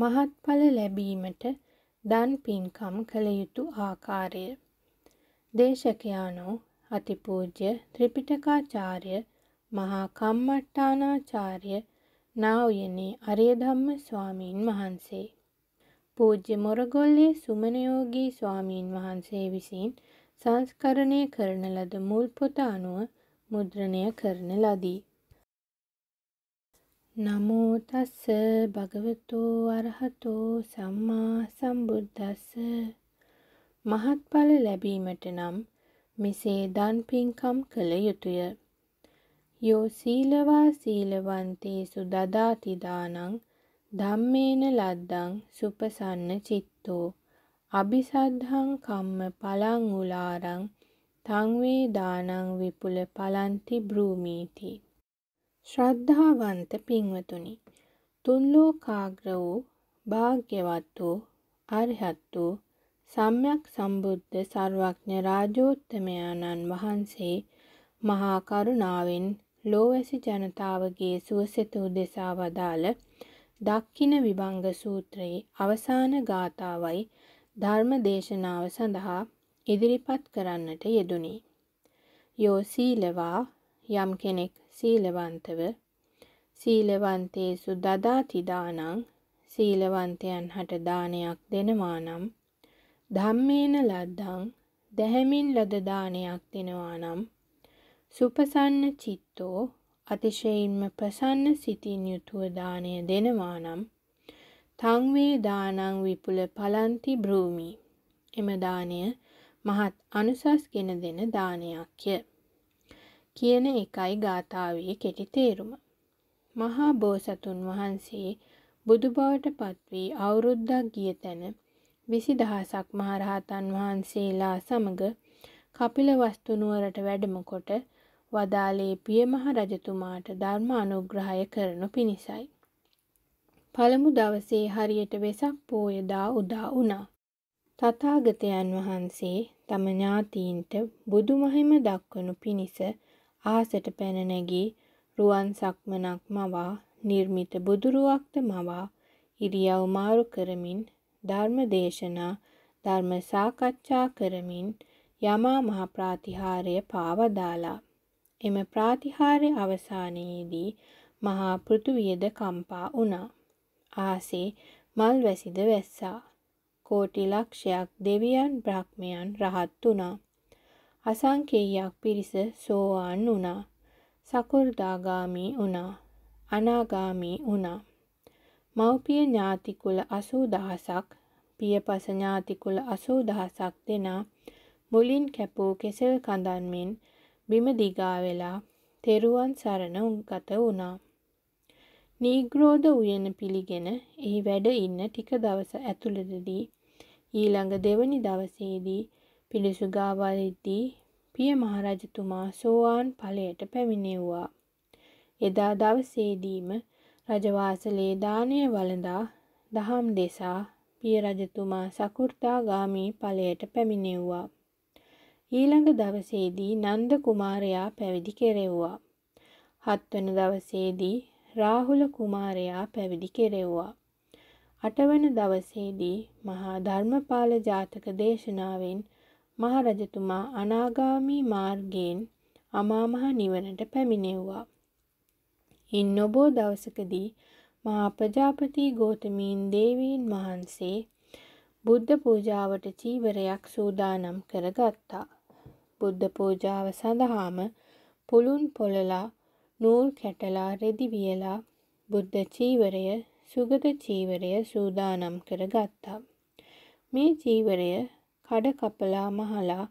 මහත්ඵල ලැබීමට දන් පින්කම් කළ යුතු ආකාරය. දේශකයානෝ අතිපූජ්‍ය ත්‍රිපිටකාචාර්ය මහා කම්මට්ටානාචාර්ය නා උයනේ අරියධම්ම ස්වාමීන් වහන්සේ. පූජ්‍ය මොරගොල්ලේ සුමනයෝගී ස්වාමීන් වහන්සේ විසින් සංස්කරණය කරන ලද මුල් පොත අනුව මුද්‍රණය කරන ලදී. නමෝ තස්ස භගවතු අරහතෝ සම්මා සම්බුද්දස්ස මහත්ඵල ලැබීමට නම් මෙසේ දන් පින්කම් කළ යුතුය යෝ සීලවා සීලවන්තේසු දදාති දානං ධම්මේන ලද්දං සුපසන්න චිත්තෝ අபிසද්ධං කම්ම පලං උලාරං තං වේ දානං විපුල පලන්ති බ්‍රූමීති ශ්‍රද්ධාවන්ත පින්වතුනි තුන් ලෝකාග්‍ර වූ භාග්‍යවත් වූ අරහත් වූ සම්්‍යක් සම්බුද්ධ සර්වඥ රාජෝත්තමයාණන් වහන්සේ මහා කරුණාවෙන් ලෝවැසි ජනතාවගේ සුවසෙත උදෙසා වදාළ දක්ඛින විභංග සූත්‍රයේ අවසාන ගාථාවයි ධර්ම දේශනාව සඳහා ඉදිරිපත් කරන්නට යෙදුනි. යෝ සීලවා යම් කෙනෙක් සීලවන්තව සීලවන්තේසු දදාති දානං සීලවන්තයන් හට දානයක් දෙනවා නම් ධම්මේන ලද්දං දැහැමින් ලද දානයක් දෙනවා නම් සුපසන්න චිත්තෝ අතිශයින්ම ප්‍රසන්න සිතින් යුතුව දානය දෙනවා නම් තං වේ දානං විපුල පලන්ති භූමි එම දානය මහත් අනුසස් ගෙන දෙන දානයක්ය කියන එකයි ගාථාවේ කෙටි තේරුම. මහා බෝසතුන් වහන්සේ බුදු බවට පත්වී අවුරුද්දක් ගිය තැන විසි දහසක් මහරහතන් වහන්සේලා සමග කපිල වස්තුනුවරට වැඩමකොට වදාලේ පියමහ රජතුමාට ධර්ම අනුග්‍රහය කරනු පිණිසයි. පළමු දවසේ හරියට වෙසක් පෝයදා උදා වුණා. තථාගතයන් වහන්සේ තම ඥාතීන්ට බුදු මහිම දක්වනු පිණිස අහසට පැන නැගී රුවන් සක්මනක් මවා නිර්මිත බුදුරුවක්ද මවා ඉරියව් මාරු කරමින් ධර්ම දේශනා ධර්ම සාකච්ඡා කරමින් යමා මහ ප්‍රාතිහාරය පාවදාලා එම ප්‍රාතිහාරය අවසානයේදී මහා පෘථුවියද කම්පා වුණා. ආසේ මල් වැසිද වැස්සා. කෝටි ලක්ෂයක් දෙවියන් බ්‍රහ්මයන් රහත් වුණා. අසංකේයයක් පිරිස සෝවාන් වුණා. සකුර්දාගාමී වුණා. අනාගාමී වුණා. මව්පිය ඥාතිකුල අසූ දහසක් පියපස ඥාතිකුල අසූ දහසක් දෙනා මුලින් කැපූ කෙසෙල් කඳන් මෙන් බිම දිගා වෙලා තෙරුවන් සරණ ගත වුණා. නීග්‍රෝධ උයන පිළිගෙන එහි වැඩ ඉන්න ටික දවස ඇතුළතදී ඊළඟ දෙවනි දවසේදී පිළිසුගාවලදී පිය මහරජතුමා සෝවාන් ඵලයට පැමිණෙව්වා. එදා දවසේදීම රජවාසලේ දානය වළඳා දහම් දෙසා පිය රජතුමා සකුර්තාගාමී ඵලයට පැමිණෙව්වා. ඊළඟ දවසේදී නන්ද කුමාරයා පැවිදි කෙරෙව්වා. හත්වන දවසේදී රාහුල කුමාරයා පැවිදි කෙරෙව්වා. අටවන දවසේදී මහා ධර්මපාල ජාතක දේශනාවෙන් මහරජතුමා අනාගාමී මාර්ගයෙන් අමාමහ නිවනට පැමිණෙව්වා. ඉන් නොබෝ දවසකදී මහා ප්‍රජාපති ගෝතමීන් දේවීන් වහන්සේ බුද්ධ පූජාවට චීවරයක් සූදානම් කරගත්තා. බුද්ධ පූජාව සඳහාම පුළුන් පොළලා නූල් කැටලා රෙදි වියලා බුද්ධ චීවරය සුගත චීවරය සූදානම් කරගත්තා. මේ චීවරය කඩ කපලා මහලා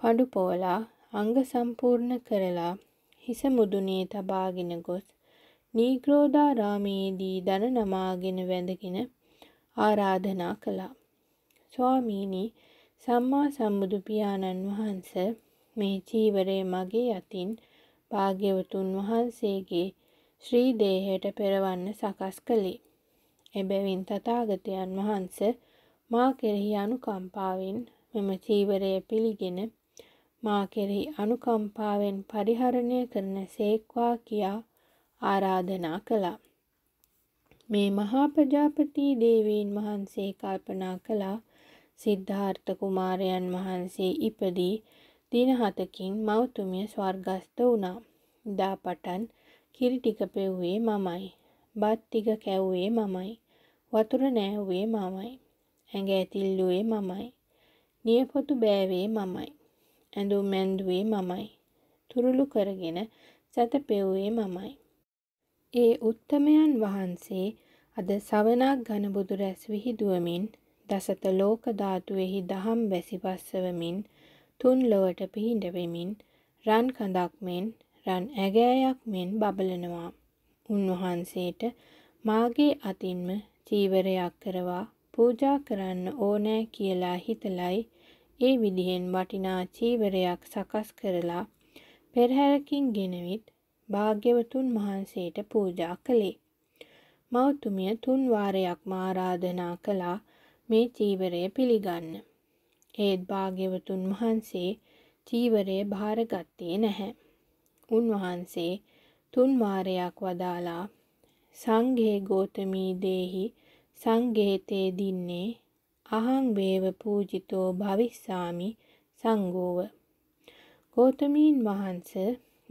පඩු පෝලා අංග සම්පූර්ණ කරලා හිස මුදුනේ තබාගෙන ගොස් නීග්‍රෝධාරාමයේදී දන නමාගෙන වැඳගෙන ආරාධනා කළා. ස්වාමීනි සම්මා සම්බුදු පියාණන් වහන්ස මේ චීවරය මගේ අතින් භාග්‍යවතුන් වහන්සේගේ ශ්‍රී දේහයට පෙරවන්න සකස් කළේ. එබැවින් තථාගතයන් වහන්සේ මා කෙරෙහි අනුකම්පාවෙන් මෙම චීවරය පිළිගෙන මා කෙරෙහි අනුකම්පාවෙන් පරිහරණය කරන සේක්වා කියා ආරාධනා කළා. මේ මහා ප්‍රජාපති දේවීන් වහන්සේ කල්පනා කළා සිද්ධාර්ථ කුමාරයන් වහන්සේ ඉපදී දින හතකින් මෞතුමිය ස්වර්ගස්ත වුණා. දා පටන් කිරි ටික පෙව්වේ මමයි. බත් ටික කැව්වේ මමයි. වතුර නෑව්වේ මමයි. ඇඟ ඇතිල්ලුවේ මමයි. නියපොතු බෑවේ මමයි. ඇඳුම් මැන්දුවේ මමයි. තුරුළු කරගෙන සැතපෙව්වේ මමයි. ඒ උත්තමයන් වහන්සේ අද සවනක් ගණබුදු රැස් විහිදුවමින් දසත ලෝක ධාතුවෙහි දහම් වැසි වස්සවමින් තුන් ලොවට පිහිඳ වෙමින් රන් කඳක් මෙන් රන් ඇගෑයක් මෙන් බබලනවා. උන්වහන්සේට මාගේ අතින්ම චීවරයක් කරවා පූජා කරන්න ඕනෑ කියලා හිතලයි ඒ විදිහෙන් වටිනා චීවරයක් සකස් කරලා පෙරහැරකින් ගෙනවිත් භාග්‍යවතුන් වහන්සේට පූජා කළේ. මෞතුමිය තුන් වාරයක්ම ආරාධනා කළා මේ චීවරය පිළිගන්න. ඒත් භාග්‍යවතුන් වහන්සේ චීවරය භාරගත්තේ නැහැ. උන්වහන්සේ තුන් වාරයක් වදාලා සංඝේ ගෝතමී දේහි සංඝේතේ දින්නේ අහං වේව පූජිතෝ භවිස්සාමි සංඝෝව ගෞතමීන් වහන්ස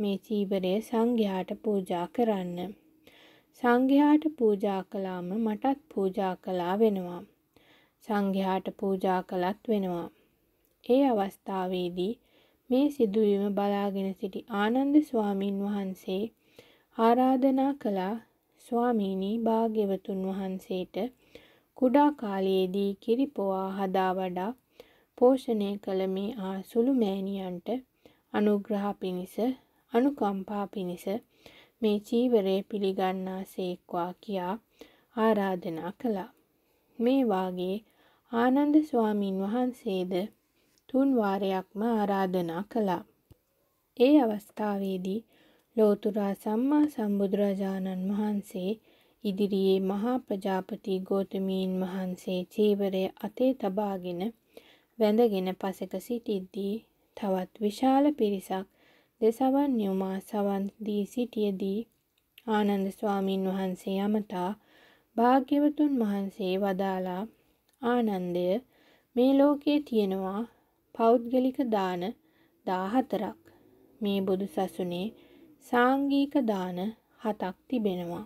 මේ චීවරය සංඝයාට පූජා කරන්න සංඝයාට පූජා කළාම මටත් පූජා කළා වෙනවා සංඝයාට පූජා කළත් වෙනවා ඒ අවස්ථාවේදී මේ සිදුවීම බලාගෙන සිටි ආනන්ද ස්වාමීන් වහන්සේ ආරාධනා කළා ස්වාමීනි භාග්‍යවතුන් වහන්සේට කුඩා කාලයේදී කිරිපොවා හදා වඩා පෝෂණය කළ මේ ආ සුළු මෑණියන්ට අනුග්‍රහ පිණිස අනුකම්පා පිණිස මේ චීවරය පිළිගන්නා සේක්වා කියා ආරාධනා කළා. මේ වාගේ ආනන්ද ස්වාමීන් වහන්සේද තුන්වාරයක්ම ආරාධනා කළා. ඒ අවස්ථාවේදී ලෝතුරා සම්මා සම්බුදුරජාණන් වහන්සේ ඉදිරියේ මහා ප්‍රජාපති ගෝතමීන් වහන්සේ චීවරය අතේ තබාගෙන වැඳගෙන පසෙක සිටිද්දී තවත් විශාල පිරිසක් දෙසවන් යොමා සවන් දී සිටියදී ආනන්ද ස්වාමීන් වහන්සේ යමතා භාග්‍යවතුන් වහන්සේ වදාලා ආනන්දය මේ ලෝකයේ තියෙනවා පෞද්ගලික දාන 14ක් මේ බුදු සසුනේ සාංගික දාන 7ක් තිබෙනවා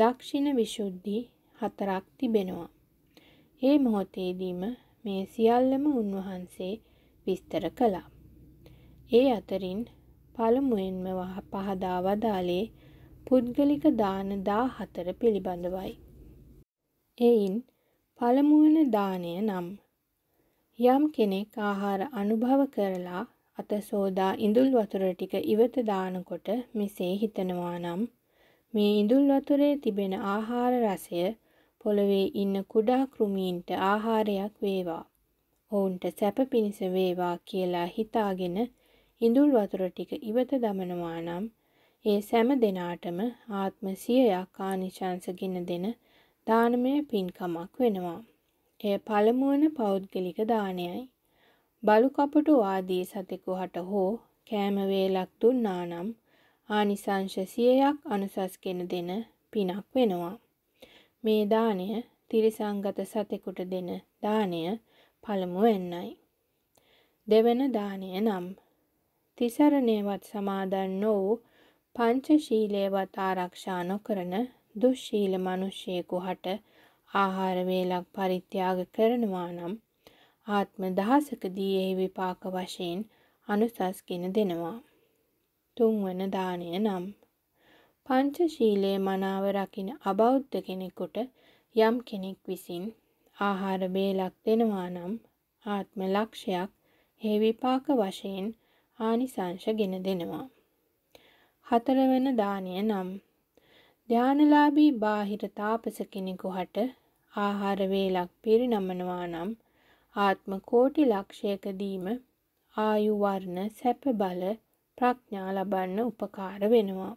දක්ෂිණ විශුද්ධි හතරක් තිබෙනවා. ඒ මොහොතේදීම මේ සියල්ලම උන්වහන්සේ විස්තර කළා. ඒ අතරින් පළමුවෙන්ම පහදා වදාලේ පුද්ගලික දාන දා හතර පිළිබඳවයි. එයින් පළමුවන දානය නම් යම් කෙනෙක් ආහාර අනුභව කරලා අත සෝදා ඉඳුල් වතුර ටික ඉවත දානකොට මෙසේ හිතනවා නම් මේ ඉඳුල් වතුරේ තිබෙන ආහාර රසය පොළොවේ ඉන්න කුඩා කෘමීන්ට ආහාරයක් වේවා. ඔවුන්ට සැප පිණිස වේවා කියලා හිතාගෙන ඉඳුල් වතුර ටික ඉවත දමනවා නම් ඒ සෑම දෙනාටම ආත්ම සියයක් ආනිශංස ගෙන දෙන දානමය පින්කමක් වෙනවා. එය පළමුවන පෞද්ගලික දානයයි. බලු කපටු ආදී සතෙකු හට හෝ කෑම වේලක් දුන්නා නම් ආනිසංශ 100ක් අනුසස් කෙන දෙන පිනක් වෙනවා. මේ දාණය තිරිසංගත සතෙකුට දෙන දාණය පළමුවෙන්නයි. දෙවන දාණය නම් තිසරණේවත් සමාදන් නොවූ පංචශීලයේවත් ආරක්ෂා නොකරන දුස්සීල මිනිසියෙකු හට ආහාර වේලක් පරිත්‍යාග කරනවා නම් ආත්ම දහසකදී එහි විපාක වශයෙන් අනුසස් කින දෙනවා. තුන්වන දානය නම් පංචශීලයේ මනාව රකින අබෞද්ධ කෙනෙකුට යම් කෙනෙක් විසින් ආහාර බේලක් දෙනවා නම් ආත්ම ලක්ෂයක් ඒ විපාක වශයෙන් ආනිසංශ ගෙන දෙනවා. හතරවන දානය නම් ධානලාභී බාහිර තාපස කෙනෙකු හට ආහාර වේලක් පිරිනමනවා නම් ආත්ම කෝටි ලක්ෂයක දීම ආයු වර්ණ සැප බල ප්‍රඥා ලබන්න උපකාර වෙනවා.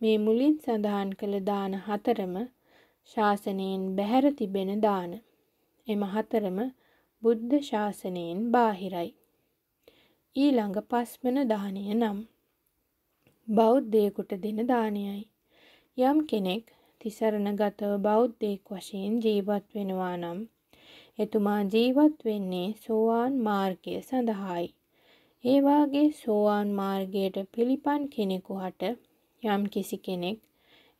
මේ මුලින් සඳහන් කළ දාන හතරම ශාසනයෙන් බැහැර තිබෙන දාන. එම හතරම බුද්ධ ශාසනයෙන් බාහිරයි. ඊළඟ පස්මන දානය නම් බෞද්ධයෙකුට දෙන දානයයි. යම් කෙනෙක් තිසරණ ගතව බෞද්ධයෙක් වශයෙන් ජීවත් වෙනවා නම් එතුමා ජීවත් වෙන්නේ සෝවාන් මාර්ගය සඳහායි. ඒ වාගේ සෝවාන් මාර්ගයට පිළිපන් කෙනෙකු හට යම් කිසි කෙනෙක්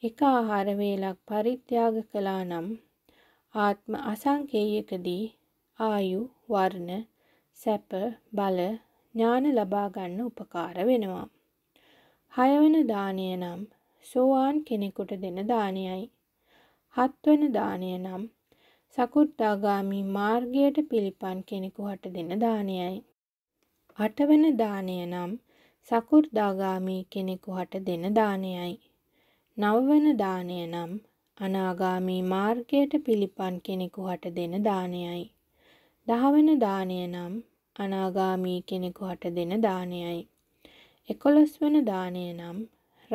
එක ආහාර වේලක් පරිත්‍යාග කළා නම් ආත්ම අසංකේයකදී ආයු වර්ණ සැප බල ඥාන ලබා ගන්න උපකාර වෙනවා. හයවන දානය නම් සෝවාන් කෙනෙකුට දෙන දානයයි. හත්වන දානය නම් සකුට්දාගාමි මාර්ගයට පිළිපන් කෙනෙකුට දෙන දානයයි. අටවන දානය නම් සකුර්දාගාමී කෙනෙකු හට දෙන දානයයි. නවවන දානය නම් අනාගාමී මාර්ගයට පිළිපන් කෙනෙකු හට දෙන දානයයි. දහවන දානය නම් අනාගාමී කෙනෙකු හට දෙන දානයයි. එකොළොස්වන දානය නම්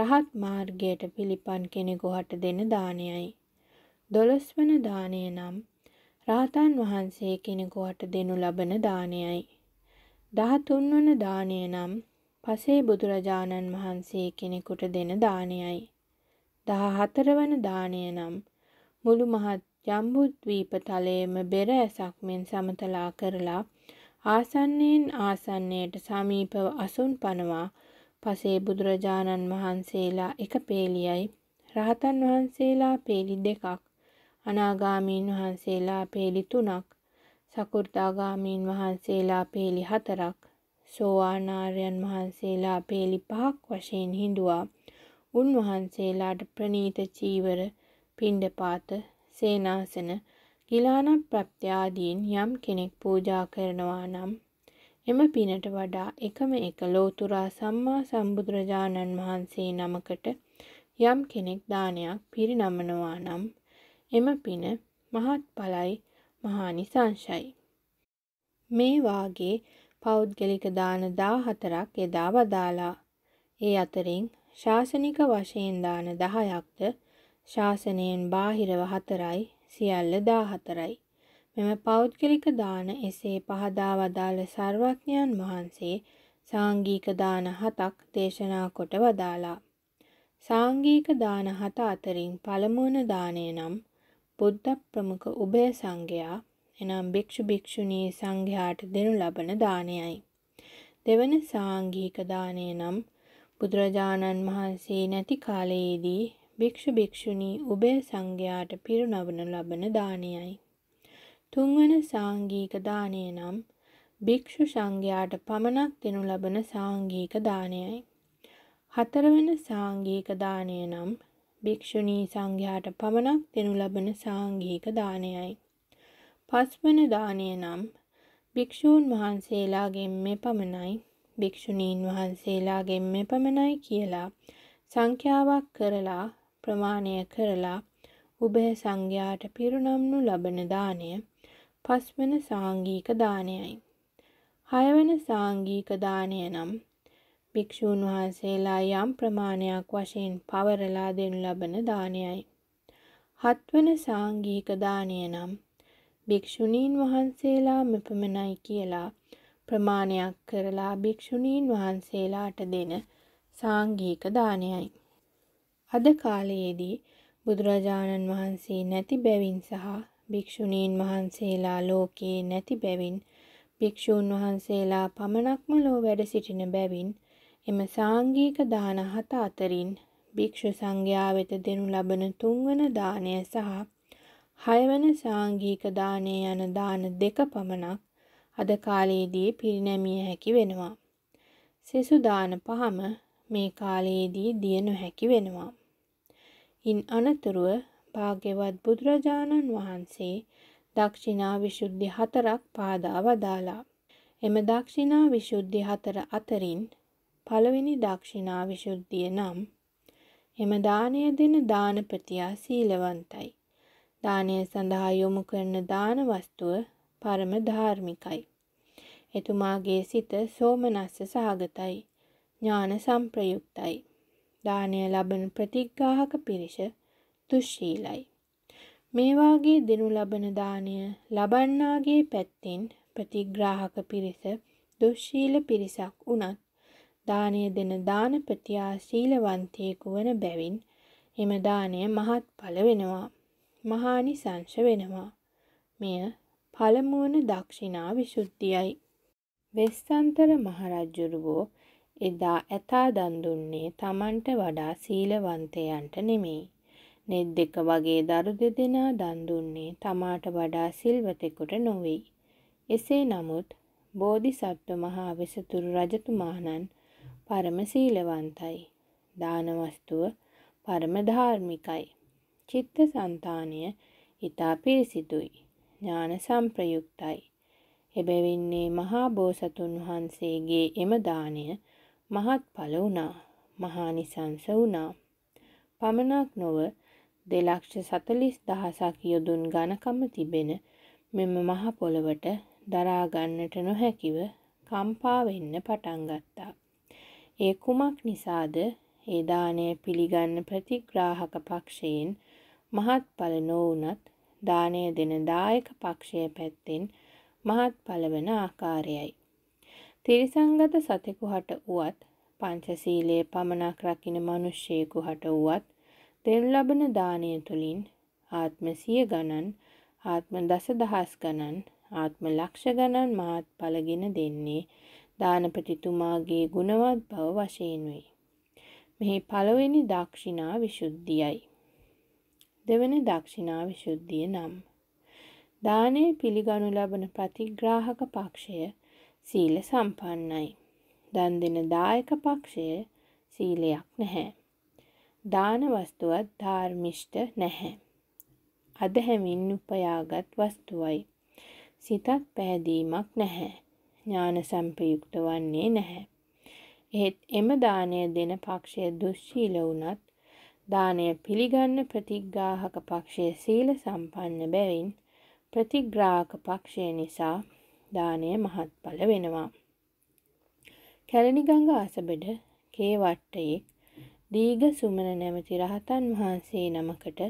රහත් මාර්ගයට පිළිපන් කෙනෙකු හට දෙන දානයයි. දොළොස්වන දානය නම් රාතන් වහන්සේ කෙනෙකු හට දෙනු ලබන දානයයි. දහතුන්වන දානය නම් පසේ බුදුරජාණන් වහන්සේ කෙනෙකුට දෙන දානයයි. දහ හතරවන දානය නම් මුළු මහත් ජම්බුද්වීප තලයේම බෙර ඇසක් මෙන් සමතලා කරලා ආසන්නයෙන් ආසන්නයට සමීපව අසුන් පනවා පසේ බුදුරජාණන් වහන්සේලා එක පේලියයි රහතන් වහන්සේලා පේලි දෙකක් අනාගාමීන් වහන්සේලා පේලි තුනක් සකෘතාගාමීන් වහන්සේලා පේලි හතරක් සෝවානාර්යන් වහන්සේලා පේලි පහක් වශයෙන් හිඳුවා උන්වහන්සේලාට ප්‍රනීත චීවර පිණ්ඩපාත සේනාසන ගිලාන ප්‍රත්‍යාදීන් යම් කෙනෙක් පූජා කරනවා නම් එම පිනට වඩා එකම එක ලෝතුරා සම්මා සම්බුදුරජාණන් වහන්සේ නමකට යම් කෙනෙක් දානයක් පිරිනමනවා නම් එම පින මහත් පලයි මහානිසංශයි. මේ වාගේ පෞද්ගලික දාන 14ක් එදා වදාලා. ඒ අතරින් ශාසනික වශයෙන් දාන 10ක්ද ශාසනයෙන් බාහිරව 4යි සියල්ල 14යි. මෙම පෞද්ගලික දාන එසේ පහදා වදාළ සර්වඥයන් වහන්සේ සාංගික දාන 7ක් දේශනා කොට වදාලා. සාංගික දාන 7 අතරින් පළමුවන දාණය නම් බුද්ධ ප්‍රමුඛ උභය සංඝයා එනම් භික්ෂු භික්ෂුණී සංඝයාට දෙනු ලබන දානයයි. දෙවන සාංගික දානය නම් බුදුරජාණන් වහන්සේ නැති කාලයේදී භික්ෂු භික්ෂුණී උභය සංඝයාට පිරිනවනු ලබන දානයයි. තුන්වන සාංගික දානය නම් භික්ෂු සංඝයාට පමණක් දෙනු ලබන සාංගික දානයයි. හතරවන සාංගික දානය නම් භික්‍ෂුණී සංඝයාට පමණක් දෙනු ලබන සාංගික දානයයි. පස්වන දානය නම් භික්‍ෂූන් වහන්සේලාගෙන් මෙ පමණයි භික්‍ෂුණීන් වහන්සේලාගෙන් මෙ පමණයි කියලා සංඛ්‍යාවක් කරලා ප්‍රමාණය කරලා උබය සංඝයාට පිරුණම්නු ලබන දානය පස්වන සාංගීක දානයයි. හයවන සාංගීක දානය නම් භික්‍ෂූන් වහන්සේලා යම් ප්‍රමාණයක් වශයෙන් පවරලා දෙනු ලබන දානයයි. හත්වන සාංගිහික දානය නම් භික්‍ෂුණීන් වහන්සේලා මෙපමණයි කියලා ප්‍රමාණයක් කරලා භික්‍ෂුණීන් වහන්සේලාට දෙන සාංගිහික දානයයි. අද කාලයේදී බුදුරජාණන් වහන්සේ නැති බැවින් සහ භික්‍ෂුණීන් වහන්සේලා ලෝකයේ නැති බැවින් භික්‍ෂූන් වහන්සේලා පමණක්ම ලෝ වැඩ සිටින බැවින් එම සාංගික දාන හත අතරින් භික්ෂු සංඝයා වෙත දෙනු ලබන තුන්වන දාණය සහ හයවන සාංගික දාණය යන දාන දෙක පමණක් අද කාලයේදී පිරිනැමිය හැකි වෙනවා. සෙසු දාන පහම මේ කාලයේදී දිය නොහැකි වෙනවා. ඉන් අනතුරුව භාග්‍යවත් බුදුරජාණන් වහන්සේ දක්ෂිනා විසුද්ධි හතරක් පාදා වදාලා. එම දක්ෂිනා විසුද්ධි හතර අතරින් පළවෙනි දක්ෂිනා විශුද්ධිය නම් එම දානය දෙන දානපතියා සීලවන්තයි. දානය සඳහා යොමු කරන දාන වස්තුව පරම ධාර්මිකයි. එතුමාගේ සිත සෝමනස්ස සහගතයි. ඥාන සංප්‍රයුක්තයි. දානය ලබන ප්‍රතිග්‍රාහක පිරිස තුශීලයි. මේ වාගේ දෙනු ලබන දානය ලබන්නාගේ පැත්තෙන් ප්‍රතිග්‍රාහක පිරිස දුශීල පිරිසක් වුණත් දානය දෙන දානපතියා සීලවන්තයෙකු වන බැවින් එම දානය මහත් පල වෙනවා. මහානිසංශ වෙනවා. මෙය පළමුවන දක්ෂිනා විශුද්ධියයි. වෙස්සන්තර මහරජ්ජුරුවෝ එදා ඇතා දන්දුන්නේ තමන්ට වඩා සීලවන්තයන්ට නෙමෙයි. නෙද් දෙක වගේ දරු දෙදෙනා දන්දුන්නේ තමාට වඩා සිල්වතෙකුට නොවෙයි. එසේ නමුත් බෝධිසත්ව මහා වෙසතුරු රජතුමාණන් පරම සීලවන්තයි. දාන වස්තුව පරම ධාර්මිකයි. චිත්ත સંતાණය ඊතා පිරිසිදුයි. ඥාන සංප්‍රයුක්තයි. එබැවින්නේ මහා බෝසතුන් වහන්සේගේ එම දාණය මහත්ඵල වුණා. මහානිසංස වුණා. පමණක් නොව දෙලක්ෂ සතලිස් දහසක් යොදුන් ඝනකම තිබෙන මෙම මහ පොළවට දරා ගන්නට නොහැකිව කම්පා වෙන්න පටන් ගත්තා. ඒ කුමක් නිසාද ඒ දාණය පිළිගන්න ප්‍රතිග්‍රාහක පක්ෂයෙන් මහත්ඵල නොවුනත් දාණය දෙන දායක පක්ෂය පැත්තෙන් මහත්ඵල වන ආකාරයයි. තිරිසංගත සතෙකු හට වුවත් පංචශීලයේ පමණක් රකින මිනිසෙකු හට වුවත් දෙනු ලබන දාණය තුලින් ආත්ම සිය ගණන් ආත්ම දසදහස් ගණන් ආත්ම ලක්ෂ ගණන් මහත්ඵලගෙන දෙන්නේ දානපතිතුමාගේ ගුණවත් බව වශයෙන් වෙයි. මෙහි පළවෙනි දක්ෂිනා විසුද්ධියයි. දෙවන දක්ෂිනා විශුද්ධිය නම්. දානය පිළිගනු ලබන ප්‍රතිග්‍රාහක පක්ෂය සීල සම්පන්නයි. දන් දෙන දායක පක්ෂය සීලයක් නැහැ. දාන වස්තුවත් ධාර්මිෂ්ඨ නැහැ. අදහැමින් උපයාගත් වස්තුවයි. සිතත් පැහැදීමක් නැහැ. ඥාන සම්පයුක්ත වන්නේ නැහැ. එහෙත් එම දානය දෙන පක්ෂය දුස්සීල වුණත් දානය පිළිගන්න ප්‍රතිග්‍රාහක පක්ෂය සීල සම්පන්න බැවින් ප්‍රතිග්‍රාහක පක්ෂය නිසා දානය මහත්ඵල වෙනවා. කැලණිගඟ අසබඩ කේවට්ටයෙක් දීඝ සුමන නැමැති රහතන් වහන්සේ නමකට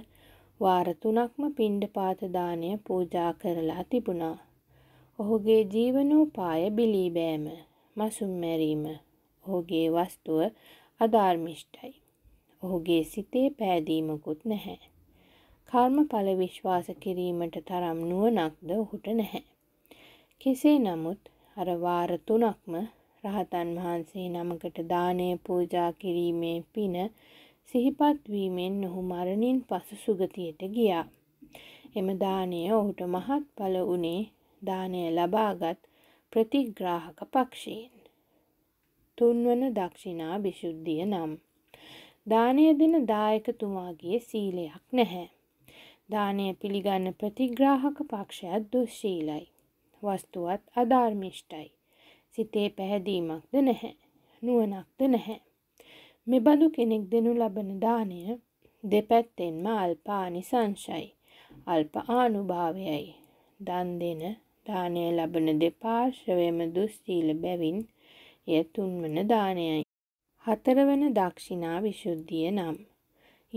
වාර තුනක්ම පිණ්ඩපාත දාණය පූජා කරලා තිබුණා. ඔහුගේ ජීවනෝපාය බිලීබෑම මසුම් මැරීම ඔහුගේ වස්තුව අධාර්මිෂ්ටයි. ඔහුගේ සිතේ පෑදීමකුත් නැහැ. කර්මඵල විශ්වාස කිරීමට තරම් නුවණක්ද ඔහුට නැහැ. කෙසේ නමුත් අර වාර තුනක්ම රහතන් වහන්සේ නමකට දානය පූජා කිරීමේ පින සිහිපත් වීමෙන් ඔහු මරණින් පසු සුගතියට ගියා. එම දානය ඔහුට මහත් ඵල උනේ දානය ලබාගත් ප්‍රතිග්‍රාහක පක්ෂීන්. තුන්වන දක්ෂිනා බිශුද්ධිය නම්. දානය දෙන දායකතුමාගේ සීලයක් නැහැ. දානය පිළිගන්න ප්‍රතිග්‍රාහක පක්ෂයත් දුශීලයි. වස්තුවත් අධර්මිෂ්ටයි. සිතේ පැහැදීමක්ද නැහැ. නුවණක්ද නැහැ. මෙබඳු කෙනෙක් දෙනු ලබන දානය දෙපැත්තෙන්ම අල්පානි සංශයි. අල්ප ආනුභාවයයි. දන් දෙන දානය ලබන දෙපාර්ශවයම දුස්සීල බැවින් එය තුන්වන දානයයි. හතරවන දක්ෂිනා විශුද්ධිය නම්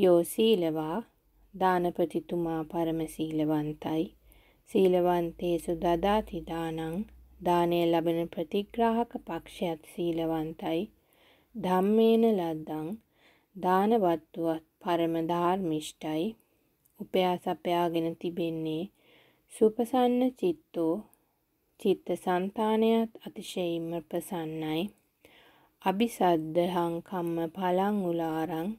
යෝ සීලවා දානපතිතුමා පරම සීලවන්තයි සීලවන්තේසු දදාති දානං දානය ලබන ප්‍රතිග්‍රාහක පක්ෂයත් සීලවන්තයි ධම්මේන ලද්දං දානවත්තුවත් පරම ධාර්මිෂ්ඨයි උපයා සපයාගෙන තිබෙන්නේ සුපසන්න චිත්තෝ චිත්ත සන්තානයත් අතිශයින්ම ප්‍රසන්නයි. අபிසද්ධහං කම්ම පලං උලාරං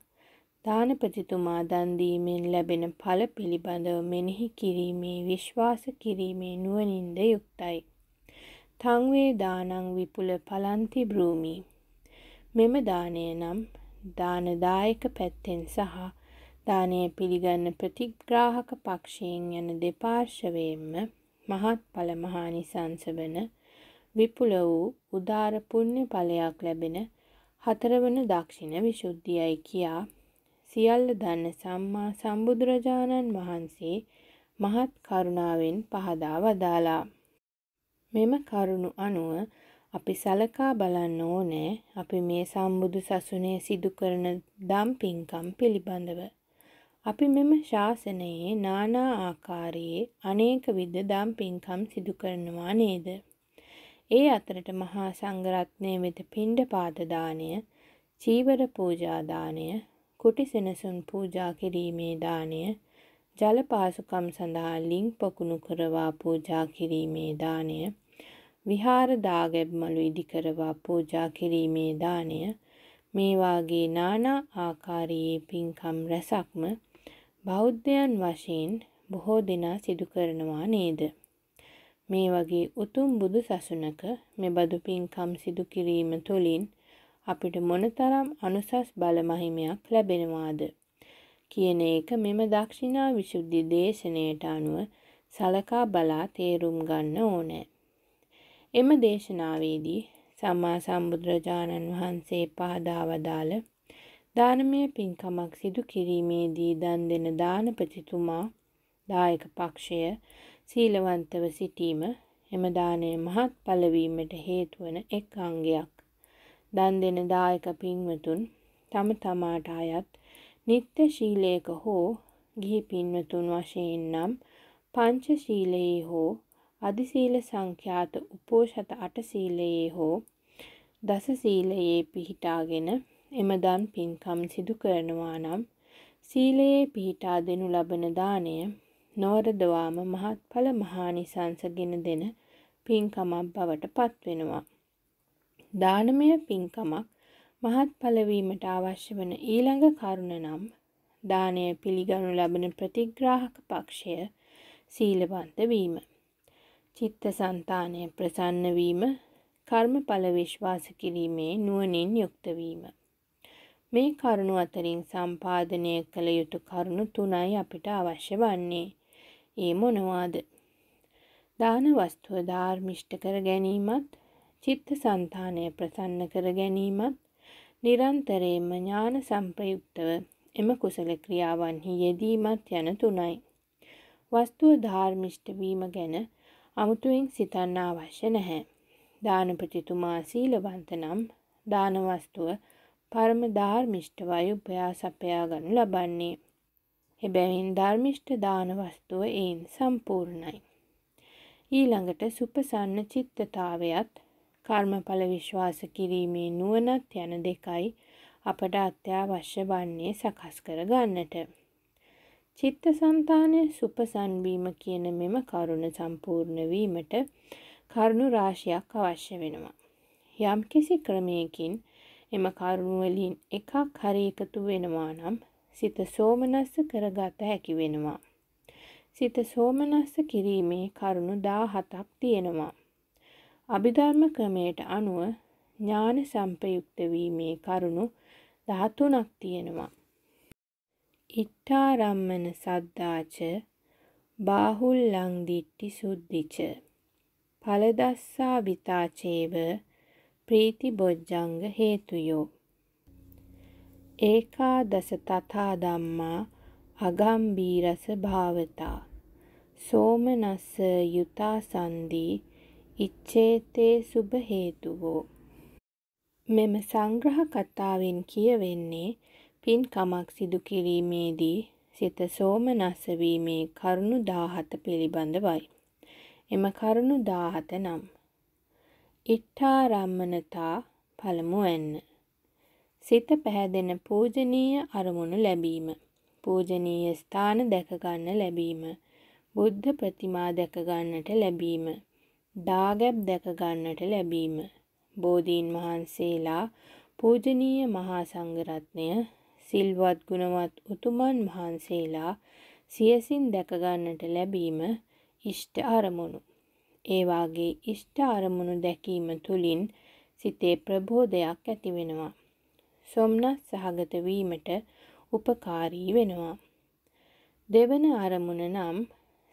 දානපතිතුමා දන් දීමෙන් ලැබෙන ඵල පිළිබඳව මෙනෙහි කිරීමේ විශ්වාස කිරීමේ නුවණින්ද යුක්තයි. තං වේ දානං විපුල පලන්ති භූමි. මෙම දාණය නම් දානදායක පැත්තෙන් සහ දානය පිළිගන්න ප්‍රතිග්‍රාහක පක්ෂයෙන් යන දෙපාර්ශවයෙන්ම මහත්ඵල මහානිසංස වන විපුල වූ උදාර පුණ්‍ය ඵලයක් ලැබෙන හතරවන දක්ෂින විසුද්ධියයි කියා සියල්ල දන්න සම්මා සම්බුදුරජාණන් වහන්සේ මහත් කරුණාවෙන් පහදා වදාලා මෙම කරුණු අනුව අපි සලකා බලන්න ඕනේ අපි මේ සම්බුදු සසුනේ සිදු කරන දම් පින්කම් පිළිබඳව අපි මෙම ශාසනයේ නානා ආකාරයේ අනේක විද දම් පින්කම් සිදු කරනවා නේද? ඒ අතරට මහා සංඝරත්නයේ වෙත පින්ඩ පාත දාණය, චීවර පූජා දාණය, කුටි සෙනසුන් පූජා කිරීමේ දාණය, ජල පාසුකම් සඳහා ලිං පකුණු කරවා පූජා කිරීමේ දාණය, විහාර දාගැබ්මලු ඉදි කරවා පූජා කිරීමේ දාණය මේ වාගේ නානා ආකාරයේ පින්කම් රැසක්ම බෞද්ධයන් වශයෙන් බොහෝ දෙනා සිදු කරනවා නේද. මේ වගේ උතුම් බුදු සසුනක මෙබඳු පින්කම් සිදු කිරීම තුළින් අපිට මොනතරම් අනුසස් බලමහිමයක් ලැබෙනවාද කියන එක මෙම දක්ෂිනා විසුද්ධි දේශනයට අනුව සලකා බලා තේරුම් ගන්න ඕනෑ. එම දේශනාවේදී සම්මා සම්බුදුරජාණන් වහන්සේ පහදා වදාළ දානමය පින්කමක් සිදු කිරීමේදී දන් දෙන දානපතිතුමා දායක පක්ෂය සීලවන්තව සිටීම එම දානය මහත් පළවීමට හේතුවන එක් අංගයක්. දන් දෙන දායක පින්වතුන් තම තමාට අයත් නිත්‍ය ශීලයක හෝ ගිහි පින්වතුන් වශයෙන් නම් පංච ශීලයේ හෝ අධිසීල සංඛ්‍යාත උපෝෂත අට සීලයේ හෝ දස සීලයේ පිහිටාගෙන එම දන් පින්කම් සිදු කරනවා නම් සීලයේ පිහිටා දෙනු ලබන දාණය නොවරදවාම මහත්ඵල මහානිසංස ගෙන දෙන පින්කමක් බවට පත්වෙනවා. දානමය පින්කමක් මහත්ඵල වීමට අවශ්‍ය වන ඊළඟ කරුණ නම් දානය පිළිගනු ලබන ප්‍රතිග්‍රාහක පක්ෂය සීලවන්ත වීම. චිත්තසංතානය ප්‍රසන්න වීම, කර්මඵල විශ්වාස කිරීමේ නුවණින් යුක්ත වීම. මේ කරුණු අතරින් සම්පාදනය කළ යුතු කරුණු තුනයි අපිට අවශ්‍ය වන්නේ. ඒ මොනවාද? දාන වස්තුව ධාර්මිෂ්ඨ කර ගැනීමත්, චිත්ත સંතානය ප්‍රසන්න කර ගැනීමත්, නිරන්තරයෙන්ම ඥාන සංප්‍රයුක්තව එම කුසල ක්‍රියාවන්හි යෙදීමත් යන තුනයි. වස්තුව ධාර්මිෂ්ඨ වීම ගැන අමුතුවෙන් සිතන්න අවශ්‍ය නැහැ. දානපතිතුමා සීලවන්ත නම් දාන වස්තුව පරම ධර්මිෂ්ඨ වයුපයාස අපයාගනු ලබන්නේ. එබැවින් ධර්මිෂ්ඨ දාන වස්තුව එයින් සම්පූර්ණයි. ඊළඟට සුපසන්න චිත්තතාවයත් කර්මඵල විශ්වාස කිරීමේ නුවණත් යන දෙකයි අපට අත්‍යවශ්‍ය වන්නේ සකස් කර ගන්නට. චිත්තසංතානය සුපසන් වීම කියන මෙම කරුණ සම්පූර්ණ වීමට කරුණු රාශියක් අවශ්‍ය වෙනවා. යම්කිසි ක්‍රමයකින් එම කරුණුවලින් එකක් හරි එකතු වෙනවා නම් සිත සෝමනස්ස කරගත හැකි වෙනවා. සිත සෝමනස්ස කිරීමේ කරුණු 17ක් තියෙනවා. අභිධර්ම ක්‍රමයට අනුව ඥාන සම්පයුක්ත වීමේ කරුණු 13ක් තියෙනවා. ඉට්ඨාරම්මන සද්දාච බාහුල්ලං දිට්ටි සුද්ධිච පලදස්සා විතාචේව ප්‍රීති බොජ්ජංග හේතුයෝ. ඒකාදස තථා ධම්මා අගම්බීරස භාවතා. සෝමනස්ස යුතා සන්දී ඉච්ඡේතේ සුභ හේතුවෝ. මෙම සංග්‍රහ කතාවෙන් කියවෙන්නේ පින්කමක් සිදු කිරීමේදී සිත සෝමනස්ස වීමේ කරුණු 17 පිළිබඳවයි. එම කරුණු 17 නම් ඉට්ඨාරම්මනතා පළමුවැන්න. සිත පැහැදෙන පූජනීය අරමුණු ලැබීම. පූජනීය ස්ථාන දැකගන්න ලැබීම. බුද්ධ ප්‍රතිමා දැකගන්නට ලැබීම. දාගැබ් දැකගන්නට ලැබීම. බෝධීන් වහන්සේලා පූජනීය මහා සංඝරත්නය සිල්වත් ගුණවත් උතුමන් වහන්සේලා සියසින් දැකගන්නට ලැබීම ඉෂ්ට අරමුණු. ඒ වාගේ ඉෂ්ට අරමුණු දැකීම තුළින් සිතේ ප්‍රබෝධයක් ඇති වෙනවා. සොම්නස් සහගත වීමට උපකාරී වෙනවා. දෙවන අරමුණ නම්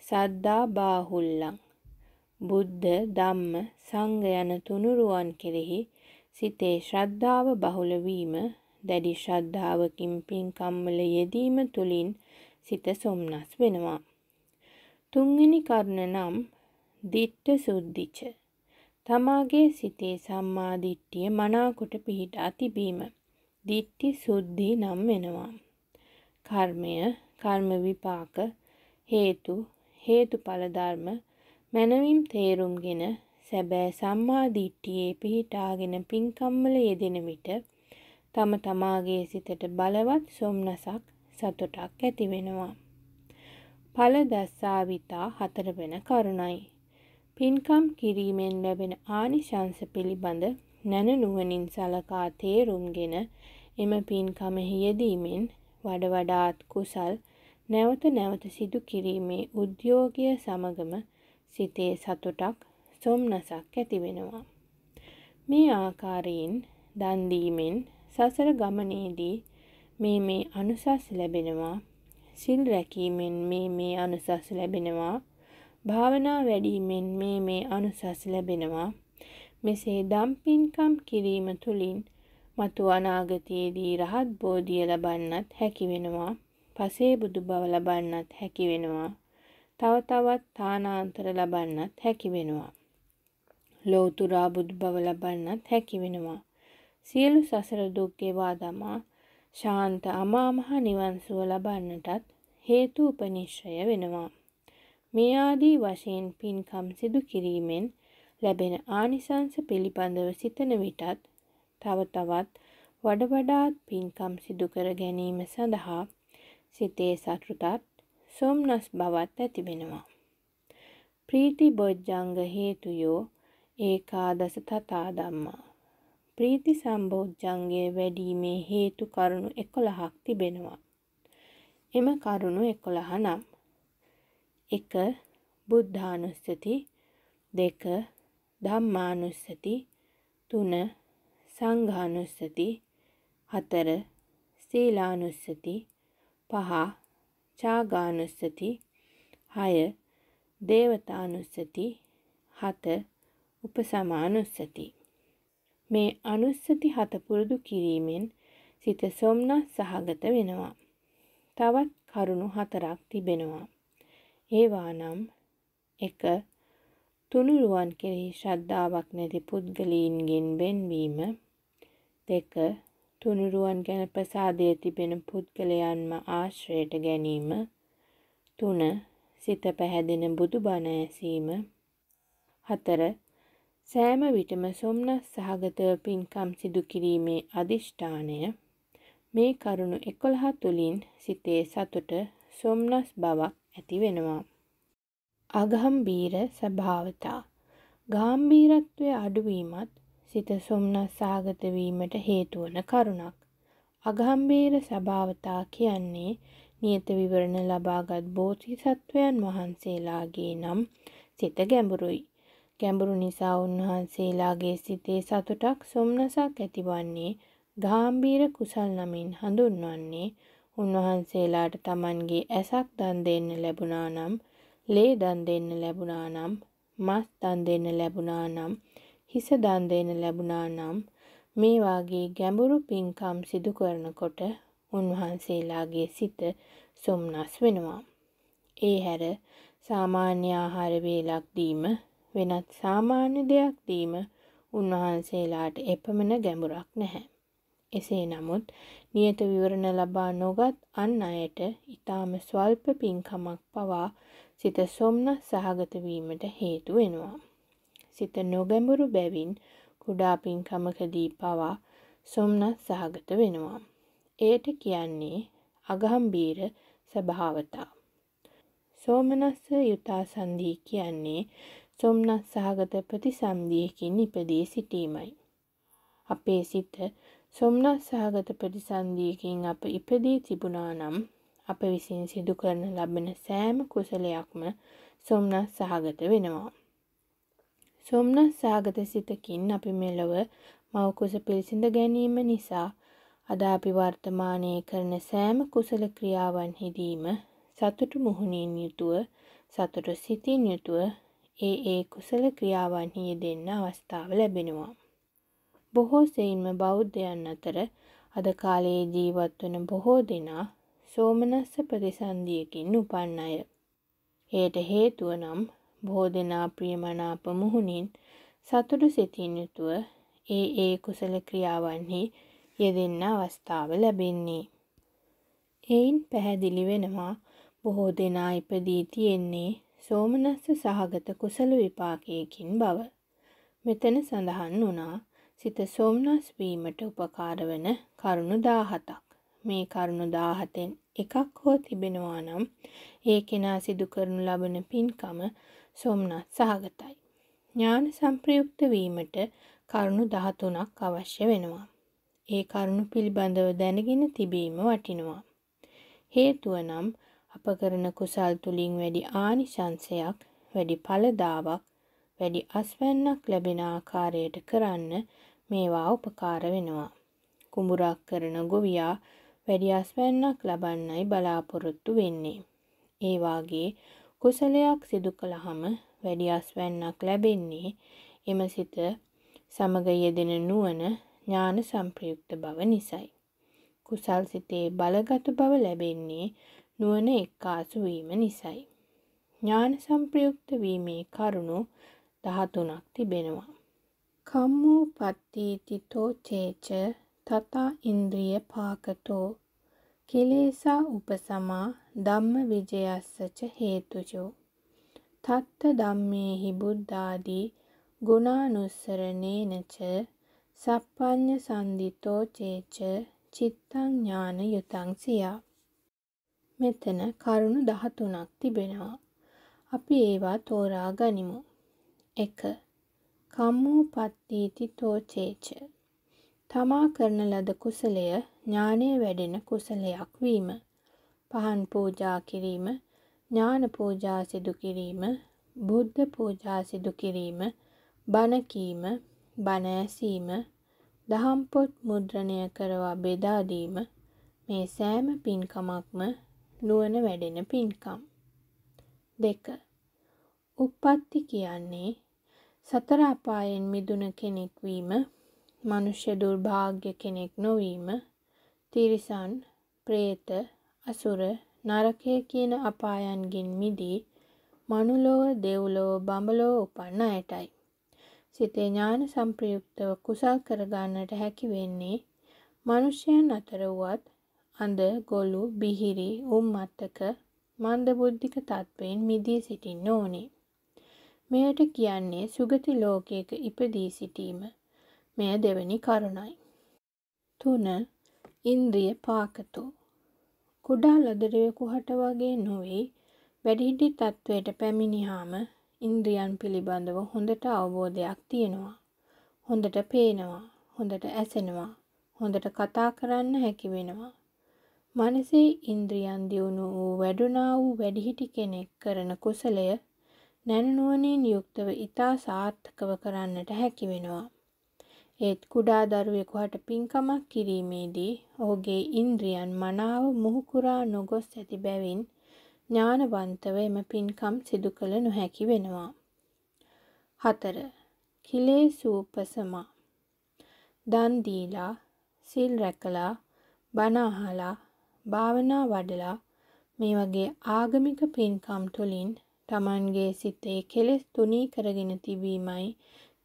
සද්දා බාහුල්ලං. බුද්ධ ධම්ම සංඝ යන තුනුරුවන් කෙරෙහි සිතේ ශ්‍රද්ධාව බහුල වීම දැඩි ශ්‍රද්ධාවකින් පින්කම්වල යෙදීම තුළින් සිත සොම්නස් වෙනවා. තුන්වෙනි කරුණ නම් දිට්ඨ සුද්ධිච තමාගේ සිතේ සම්මා දිට්ඨිය මනාකොට පිහිටා තිබීම දිට්ඨි සුද්ධි නම් වෙනවා කර්මය කර්ම විපාක හේතු හේතුඵල ධර්ම මනවින් තේරුම්ගෙන සැබෑ සම්මා දිට්ඨියේ පිහිටාගෙන පින්කම්වල යෙදෙන විට තම තමාගේ සිතට බලවත් සොම්නසක් සතුටක් ඇති වෙනවා ඵල දස්සාවිතා හතර වෙන කරුණයි පින්කම් කිරීමෙන් ලැබෙන ආනිශංස පිළිබඳ නැන නුවණින් සලකා තේරුම්ගෙන එම පින්කමෙහි යෙදීමෙන් වඩ වඩාත් කුසල් නැවත නැවත සිදු කිරීමේ උද්‍යෝගය සමගම සිතේ සතුටක් සොම්නසක් ඇති වෙනවා. මේ ආකාරයෙන් දන් දීමෙන් සසර ගමනේදී මේ මේ අනුසස් ලැබෙනවා. සිල් රැකීමෙන් මේ මේ අනුසස් ලැබෙනවා. භාවනා වැඩීමෙන් මේ මේ අනුසස් ලැබෙනවා. මෙසේ දම්පින්කම් කිරීම තුළින් මතු අනාගතයේදී රහත් බෝධිය ලබන්නත් හැකි වෙනවා. පසේ බුදු බව ලබන්නත් හැකි වෙනවා. තව තවත් තානාන්තර ලබන්නත් හැකි වෙනවා. ලෝතුරා බුදු බව ලබන්නත් හැකි වෙනවා. සියලු සසර දුක් ගෙවා දමා ශාන්ත අමාමහ නිවන් සුව ලබන්නටත් හේතු උපනිශ්‍රය වෙනවා. මේ ආදී වශයෙන් පින්කම් සිදු කිරීමෙන් ලැබෙන ආනිසංස පිළිබඳව සිතන විටත් තව තවත් වඩ වඩාත් පින්කම් සිදු කර ගැනීම සඳහා සිතේ සතුටත් සොම්නස් බවත් ඇති වෙනවා. ප්‍රීති බොජ්ජංග හේතුයෝ ඒකාදස තථා ධම්මා. ප්‍රීති සම්බොජ්ජංගයේ වැඩිීමේ හේතු කරුණු 11ක් තිබෙනවා. එම කරුණු 11 නම් එක බුද්ධානුස්සති දෙක ධම්මානුස්සති තුන සංඝානුස්සති හතර සීලානුස්සති පහ චාගානුස්සති හය දේවතානුස්සති හත උපසමානුස්සති මේ අනුස්සති හත පුරුදු කිරීමෙන් සිත සොම්නස් සහගත වෙනවා. තවත් කරුණු හතරක් තිබෙනවා. ඒවානම් එක තුනුරුවන් කෙරෙහි ශ්‍රද්ධාවක් නැති පුද්ගලීන්ගෙන් වෙන්වීම දෙක තුනුරුවන් ගැන ප්‍රසාදය තිබෙන පුද්ගලයන්ම ආශ්‍රයට ගැනීම තුන සිත පැහැදෙන බුදුබණ ඇසීම හතර සෑම විටම සොම්නස් සහගතව පින්කම් සිදු කිරීමේ අදිෂ්ඨානය මේ කරුණු 11 තුලින් සිතේ සතුට සොම්නස් බවක් ඇති වෙනවා. අගම්බීර ස්වභාවතා ගාම්භීරත්වය අඩුවීමත් සිත සොම්නස් සාගත වීමට හේතු වන කරුණක්. අගම්බීර ස්වභාවතා කියන්නේ නියත විවරණ ලබාගත් බෝධිසත්වයන් වහන්සේලාගේ නම් සිත ගැඹුරුයි. ගැඹුරු නිසා උන්වහන්සේලාගේ සිතේ සතුටක් සොම්නසක් ඇතිවන්නේ ගාම්භීර කුසල් නමින් හඳුන්වන්නේ උන්වහන්සේලාට Tamanගේ ඇසක් දන් දෙන්න ලැබුණා නම්, ලේ දන් දෙන්න ලැබුණා නම්, මස් දන් දෙන්න ලැබුණා නම්, හිස දන් දෙන්න ලැබුණා නම් මේ වාගේ ගැඹුරු පින්කම් සිදු කරනකොට උන්වහන්සේලාගේ සිත සොම්නස් වෙනවා. ඒ හැර සාමාන්‍ය ආහාර වේලක් දීම වෙනත් සාමාන්‍ය දෙයක් දීම උන්වහන්සේලාට එපමණ ගැඹුරක් නැහැ. එසේ නමුත් නියත විවරණ ලබා නොගත් අන් අයට ඉතාම ස්වල්ප පින්කමක් පවා සිත සොම්න සහගතවීමට හේතු වෙනවා. සිත නොගැඹුරු බැවින් කුඩා පින්කමකදී පවා සොම්නත් සහගත වෙනවා. එයට කියන්නේ අගම්බීර ස්වභාවතා. සෝමනස්ස යුතා සන්දී කියන්නේ සොම්නස් සහගත ප්‍රතිසන්දියකින් ඉපදී සිටීමයි. අපේ සිත සොම්නස් සහගත ප්‍රතිසන්දියකින් අප ඉපදී තිබුණා නම් අප විසින් සිදු කරන ලබන සෑම කුසලයක්ම සොම්නස් සහගත වෙනවා. සොම්නස් සහගත සිතකින් අපි මෙලොව මවකුස පිළිසිඳ ගැනීම නිසා අද අපි වර්තමානයේ කරන සෑම කුසල ක්‍රියාවන් හිදීම සතුටු මුහුණින් යුතුව සතුට සිතින් යුතුව ඒ ඒ කුසල ක්‍රියාවන්හි දෙන්න අවස්ථාව ලැබෙනවා. බොහෝ සෙයින්ම බෞද්ධයන් අතර අද කාලයේ ජීවත්වන බොහෝ දෙනා සෝමනස්ස ප්‍රතිසන්ධියකින් උපන් අය. එයට හේතුව නම් බොහෝ දෙනා ප්‍රියමනාප මුහුණින් සතුටු සිතින් යුතුව ඒ ඒ කුසල ක්‍රියාවන්හි යෙදෙන්න අවස්ථාව ලැබෙන්නේ. එයින් පැහැදිලි වෙනවා බොහෝ දෙනා ඉපදී තියෙන්නේ සෝමනස්ස සහගත කුසල විපාකයකින් බව. මෙතන සඳහන් වුණා සිත සෝම්නස් වීමට උපකාර වන කරුණු 17ක්. මේ කරුණු 17න් එකක් හෝ තිබෙනවා නම් ඒ කෙනා සිදු කරනු ලබන පින්කම සෝම්නස් සහගතයි. ඥාන සංප්‍රයුක්ත වීමට කරුණු 13ක් අවශ්‍ය වෙනවා. ඒ කරුණු පිළිබඳව දැනගෙන තිබීම වටිනවා. හේතුව නම් අප කරන කුසල් තුලින් වැඩි ආනිශංසයක්, වැඩි ඵලදාවක්, වැඩි අස්වැන්නක් ලැබෙන ආකාරයට කරන්න මේවා උපකාර වෙනවා. කුඹුරක් කරන ගොවියා වැඩියස්වැන්නක් ලබන්නයි බලාපොරොත්තු වෙන්නේ. ඒවාගේ කුසලයක් සිදු කළහම වැඩියස්වැන්නක් ලැබෙන්නේ එම සිත සමග යෙදෙන නුවන ඥාන සම්ප්‍රයුක්ත බව නිසයි. කුසල් සිතේ බලගතු බව ලැබෙන්නේ නුවන එක්කාසු වීම නිසයි. ඥාන සම්ප්‍රයුක්ත වීමේ කරුණු දහතුනක් තිබෙනවා. කම්මූපත්ථීතිතෝ චේච තතා ඉන්ද්‍රිය පාකතෝ කෙලේසා උපසමා ධම්ම විජයස්සච හේතුජෝ තත්ත ධම්මේහි බුද්ධාදී ගුණානුස්සරණේනච සප්පඤ්ඤ සම්දිතෝ චේච චිත්තං ඥාන යුතං සියා මෙතන කරුණු 13ක් තිබෙනවා අපි ඒවා තෝරා ගනිමු 1 කම්මෝපත්තීති තෝචේච. තමා කරන ලද කුසලය ඥානය වැඩෙන කුසලයක් වීම. පහන් පූජා කිරීම, ඥාන පූජා සිදු කිරීම, බුද්ධ පූජා සිදු කිරීම, බණ කීම, බණ ඇසීම, දහම් පොත් මුද්‍රණය කරවා බෙදා දීම මේ සෑම පින්කමක්ම නුවණ වැඩෙන පින්කම්. 2. උප්පත්ති කියන්නේ සතර අපායෙන් මිදුන කෙනෙක් වීම, මනුෂ්‍ය දුර්භාග්‍ය කෙනෙක් නොවීම, තිරිසන්, പ്രേත, අසුර, නරකය කියන අපායන්ගෙන් මිදී මනුලොව, දෙව්ලොව, බඹලොව උපන්න අයටයි. සිතේ ඥාන සම්ප්‍රයුක්තව කුසල් කරගන්නට හැකි වෙන්නේ මනුෂ්‍යයන් අතර වුවත් අඳ, ගොළු, බිහිරි, උම්මත්තක, මන්දබුද්ධික තත්ත්වයෙන් මිදී සිටින්න ඕනේ. මෙයට කියන්නේ සුගති ලෝකයක ඉපදී සිටීම මෙය දෙවැනි කරුණයි. තුන ඉන්ද්‍රිය පාකතු කුඩා ලදරය කුහට වගේ නොවෙයි වැඩිහිටි තත්ත්වයට පැමිණිහාම ඉන්ද්‍රියන් පිළිබඳව හොඳට අවබෝධයක් තියෙනවා. හොඳට පේනවා හොඳට ඇසෙනවා හොඳට කතා කරන්න හැකි වෙනවා. මනසේ ඉන්ද්‍රියන් දියුණු වූ වැඩුණා වූ වැඩිහිටි කෙනෙක් කරන කුසලය නැන්නුවනින් යුක්තව ඉතා සාර්ථකව කරන්නට හැකි වෙනවා. ඒත් කුඩා දරුවෙකුහට පින්කමක් කිරීමේදී ඔහුගේ ඉන්ද්‍රියන් මනාව මුහුකුරා නොගොස් ඇති බැවින් ඥානවන්තව එම පින්කම් සිදු කළ නොහැකි වෙනවා. හතර කිලේ සූපසමා දන්දීලා සිල් රැකලා බනාහලා භාවනා වඩලා මේ වගේ ආගමික පින්කම් තුළින් තමන්ගේ සිතේ කෙලෙස් තුනී කරගෙන තිබීමයි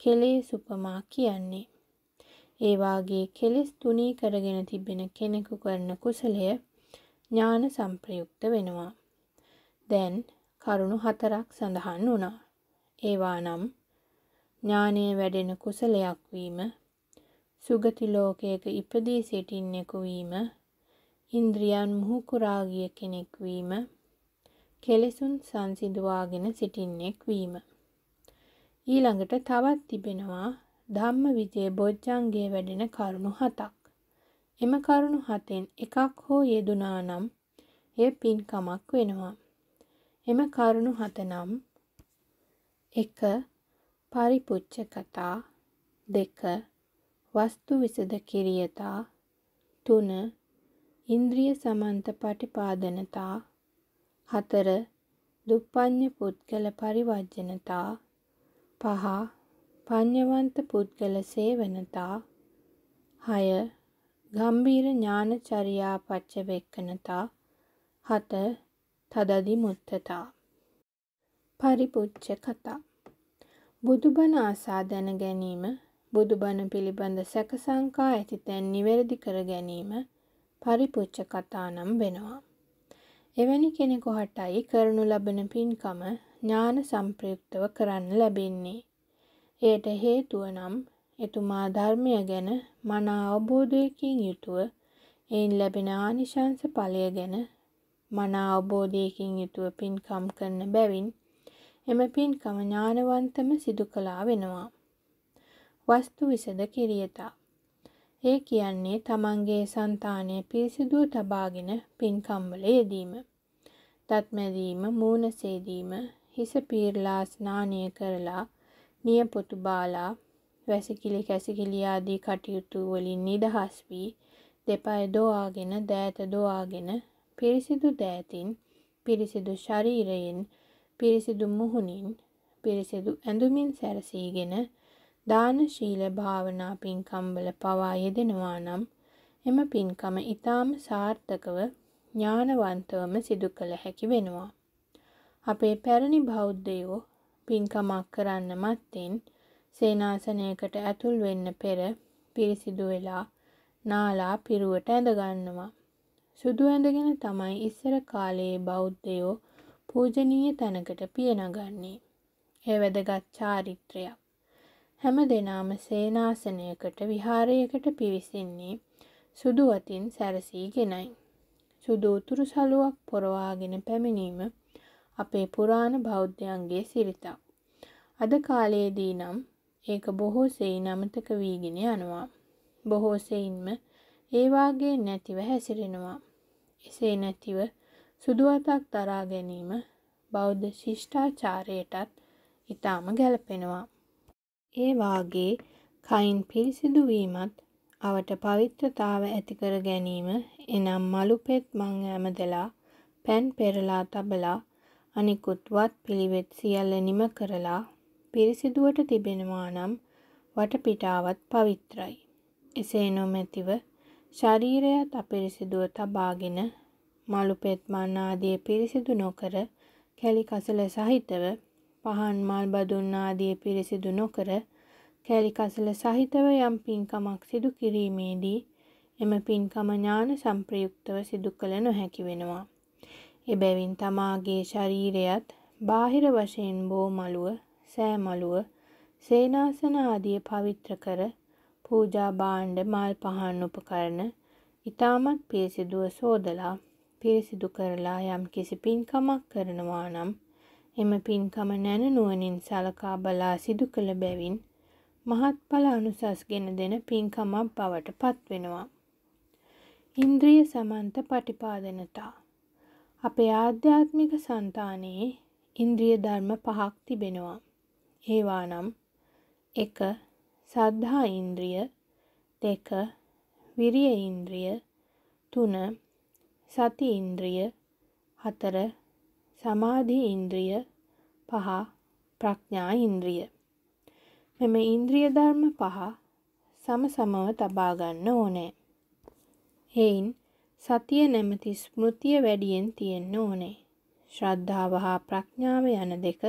කෙලෙස් උපමා කියන්නේ. ඒවාගේ කෙලෙස් තුනී කරගෙන තිබෙන කෙනෙකු කරන කුසලය ඥාන සම්ප්‍රයුක්ත වෙනවා. දැන් කරුණු හතරක් සඳහන් වුණා. ඒවා නම් ඥානය වැඩෙන කුසලයක් වීම සුගති ලෝකයක ඉපදී සිටින්නෙකු වීම ඉන්ද්‍රියන් මුහුකුරාගිය කෙනෙක් වීම කෙලෙසුන් සංසිඳවාගෙන සිටින්නෙක් වීම. ඊළඟට තවත් තිබෙනවා ධම්ම විජය බොජ්ජන්ගේ වැඩෙන කරුණු හතක්. එම කරුණු හතෙන් එකක් හෝ යෙදුනා නම් එය පින්කමක් වෙනවා. එම කරුණු හත නම් එක පරිපුච්ච කතා දෙක වස්තු විසද කිරියතා තුන ඉන්ද්‍රිය සමන්ත පටිපාදනතා හතර දුප්පඤ්ඤ පුද්ගල පරිවර්ජනතා පහ පඤ්ඤවන්ත පුද්ගල සේවනතා හය ගම්බීර ඥානචර්යා පච්චවෙක්කනතා හත තදදි මුත්තතා පරිපුච්ච කතා බුදුබණ ආසා දැන ගැනීම බුදුබණ පිළිබඳ සැක සංකා ඇති තැන් නිවැරදි කර ගැනීම පරිපුච්ච කතා නම් වෙනවා එවැනි කෙනෙකු හටයි කරනු ලබන පින්කම ඥාන සම්ප්‍රයුක්තව කරන්න ලැබෙන්නේ. එයට හේතුව නම් එතුමා ධර්මය ගැන මන අවබෝධයකින් යුතුව එයින් ලැබෙන ආනිශංස ඵලය ගැන මන අවබෝධයකින් යුතුව පින්කම් කරන බැවින් එම පින්කම ඥානවන්තම සිදු කළා වෙනවා. වස්තු විසද කිරියතා ඒ කියන්නේ තමන්ගේ సంతානය පිරිසිදුව තබාගෙන පින්කම්වල යෙදීම. දත් මැදීම, මූණ සේදීම, හිස පීරලා ස්නානය කරලා, නියපොතු බාලා, වැසිකිලි කැසිකිලි ආදී කටයුතු වලින් නිදහස් වී දෙපය දොවාගෙන, දෑත දොවාගෙන පිරිසිදු දෑතින්, පිරිසිදු ශරීරයෙන්, පිරිසිදු මුහුණින්, පිරිසිදු ඇඳුමින් සැරසීගෙන දාන ශීල භාවනා පින්කම්වල පවා යෙදෙනවා නම් එම පින්කම ඊටාම සාර්ථකව ඥානවන්තවම සිදු කළ හැකි වෙනවා. අපේ පැරණි බෞද්ධයෝ පින්කමක් කරන්න මත්තෙන් සේනාසනයකට ඇතුල් වෙන්න පෙර පිරිසිදු වෙලා නාලා පිරුවට ඇඳගන්නවා. සුදු ඇඳගෙන තමයි ඉස්සර කාලයේ බෞද්ධයෝ පූජනීය තැනකට පියනගන්නේ. එය වැදගත් චාරිත්‍රයක්. හැම දෙනාම සේනාසනයකට විහාරයකට පිවිසින්නේ සුදුවතින් සැරසීගෙනයි. සුදූතුරු සලුවක් පොරවාගෙන පැමිණීම අපේ පුරාණ බෞද්ධයන්ගේ සිරිතක්. අද කාලයේදී නම් ඒක බොහෝ සෙයින් අමතක වීගෙන යනවා. බොහෝ සෙයින්ම ඒවාගේ නැතිව හැසිරෙනවා. එසේ නැතිව සුදුවතක් තරා ගැනීම බෞද්ධ ශිෂ්ඨාචාරයටත් ඉතාම ගැලපෙනවා. ඒ වාගේ කයින් පිරිසිදු වීමත් අවට පවිත්‍රතාව ඇතිකර ගැනීම එනම් මළුපෙත් මං ඇමදලා පැන් පෙරලා තබලා අනිකුත් වත් පිළිවෙත් සියල්ල නිම කරලා පිරිසිදුවට තිබෙනවා නම් වටපිටාවත් පවිත්‍රයි. එසේ නොමැතිව ශරීරයත් අපිරිසිදුව තබාගෙන මළුපෙත් මන් ආදිය පිරිසිදු නොකර කැලි කසල සහිතව පහන් මල් බදුන් ආදිය පිරිසිදු නොකර කැලි කසල සහිතව යම් පින්කමක් සිදු කිරීමේදී එම පින්කම ඥාන සම්ප්‍රයුක්තව සිදු කළ නොහැකි වෙනවා. එබැවින් තමාගේ ශරීරයත් බාහිර වශයෙන් බෝ මලුව, සෑ මලුව, සේනාසන ආදිය පවිත්‍ර කර පූජා භාණ්ඩ මල් පහන් උපකරණ ඊටමත් පිරිසිදුව සෝදලා පිරිසිදු කරලා යම් කිසි පින්කමක් කරනවා නම් එම පින්කම නැනනුවනින් සලකා බලා සිදු කළ බැවින් මහත්ඵල අනුසස් ගෙන දෙන පින්කමක් බවට පත්වෙනවා. ඉන්ද්‍රිය සමන්ත පටිපාදනතා. අපේ ආධ්‍යාත්මික సంతානයේ ඉන්ද්‍රිය ධර්ම පහක් තිබෙනවා. ඒවා නම් 1. සද්ධා ඉන්ද්‍රිය 2. විරිය ඉන්ද්‍රිය 3. සති ඉන්ද්‍රිය 4. සමාධි ඉන්ද්‍රිය පහ ප්‍රඥා ඉන්ද්‍රිය. මෙම ඉන්ද්‍රිය ධර්ම පහ සම සමව තබා ගන්න ඕනේ. හේයින් සතිය නැමැති ස්මෘතිය වැඩියෙන් තියෙන්න ඕනේ. ශ්‍රද්ධාව හා ප්‍රඥාව යන දෙක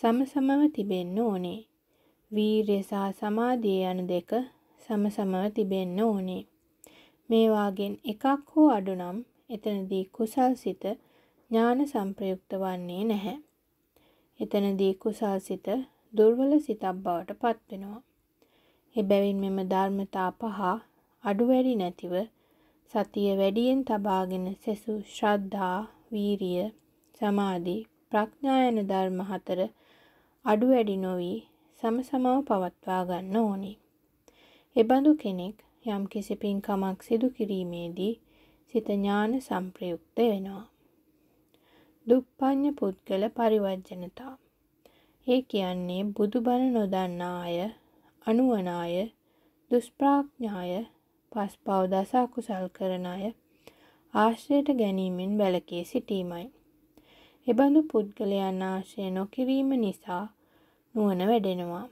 සමසමව තිබෙන්න ඕනේ. වීරය සහ සමාධිය යන දෙක සමසමව තිබෙන්න ඕනේ. මේවාගෙන් එකක් හෝ අඩුනම් එතනදී කුසල් සිත ඥාන සංප්‍රයුක්ත වන්නේ නැහැ. එතනදී කුසල් සිත දුර්වල සිතක් බවට පත්වෙනවා. එබැවින් මෙම ධර්මතා පහ අඩුවැඩි නැතිව සතිය වැඩියෙන් තබාගෙන සෙසු ශ්‍රද්ධා, වීරිය, සමාධි, ප්‍රඥා යන ධර්ම හතර අඩුවැඩි නොවි සමසමව පවත්වා ගන්න ඕනි. එබඳු කෙනෙක් යම් කිසි පින්කමක් සිදු කිරීමේදී සිත ඥාන සංප්‍රයුක්ත වෙනවා. දුප්පඤ්ඤ පුද්ගල පරිවර්ජනතා. ඒ කියන්නේ බුදුබණ නොදන්නා අය, අනුවන අය, දුෂ්ප්‍රඥාය, පස්පව දස අකුසල් කරන අය ආශ්‍රයට ගැනීමෙන් වැළකී සිටීමයි. එබඳු පුද්ගලයන් ආශ්‍රය නොකිරීම නිසා නුවණ වැඩෙනවා.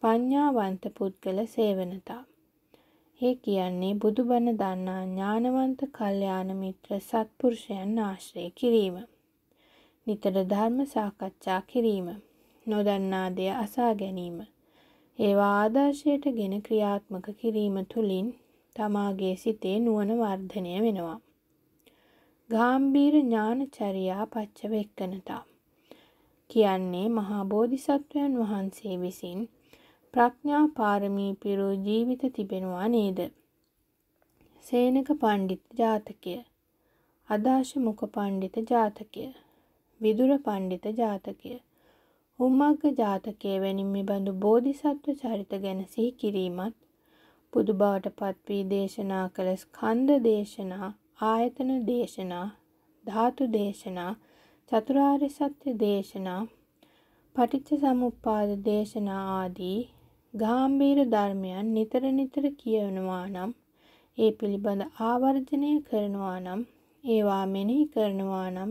පඤ්ඤාවන්ත පුද්ගල සේවනතා ඒ කියන්නේ බුදුබණ දන්නා ඥානවන්ත කල්යාණ මිත්‍ර සත්පුරුෂයන් ආශ්‍රය කිරීම. නිතර ධර්ම සාකච්ඡා කිරීම. නොදන්නා දේ අසා ගැනීම. ඒවා ආදර්ශයට ගෙන ක්‍රියාත්මක කිරීම තුළින් තමාගේ සිතේ නුවණ වර්ධනය වෙනවා. ගාම්භීර ඥානචර්යා පච්චවෙක්කනතා කියන්නේ මහා බෝධිසත්වයන් වහන්සේ විසින් ප්‍රඥා පාරමී පිරූ ජීවිත තිබෙනවා නේද? සේනක පණ්ඩිත ජාතකය. අදාශ මුක පණ්ඩිත ජාතකය. විදුර පණ්ඩිත ජාතකය. උම්මග්ග ජාතකයේ වැනි මෙබඳු බෝධිසත්ව චරිත ගැන සිහි කිරීමත් බුදු බවට පත් වී දේශනා කළ ස්කන්ධ දේශනා, ආයතන දේශනා, ධාතු දේශනා, චතුරාර්ය සත්‍ය දේශනා, පටිච්ච සමුප්පාද දේශනා ආදී ගාම්භීර ධර්මයන් නිතර නිතර කියවනවා නම් ඒ පිළිබඳ ආවර්ජනය කරනවා නම් ඒවා මෙනෙහි කරනවා නම්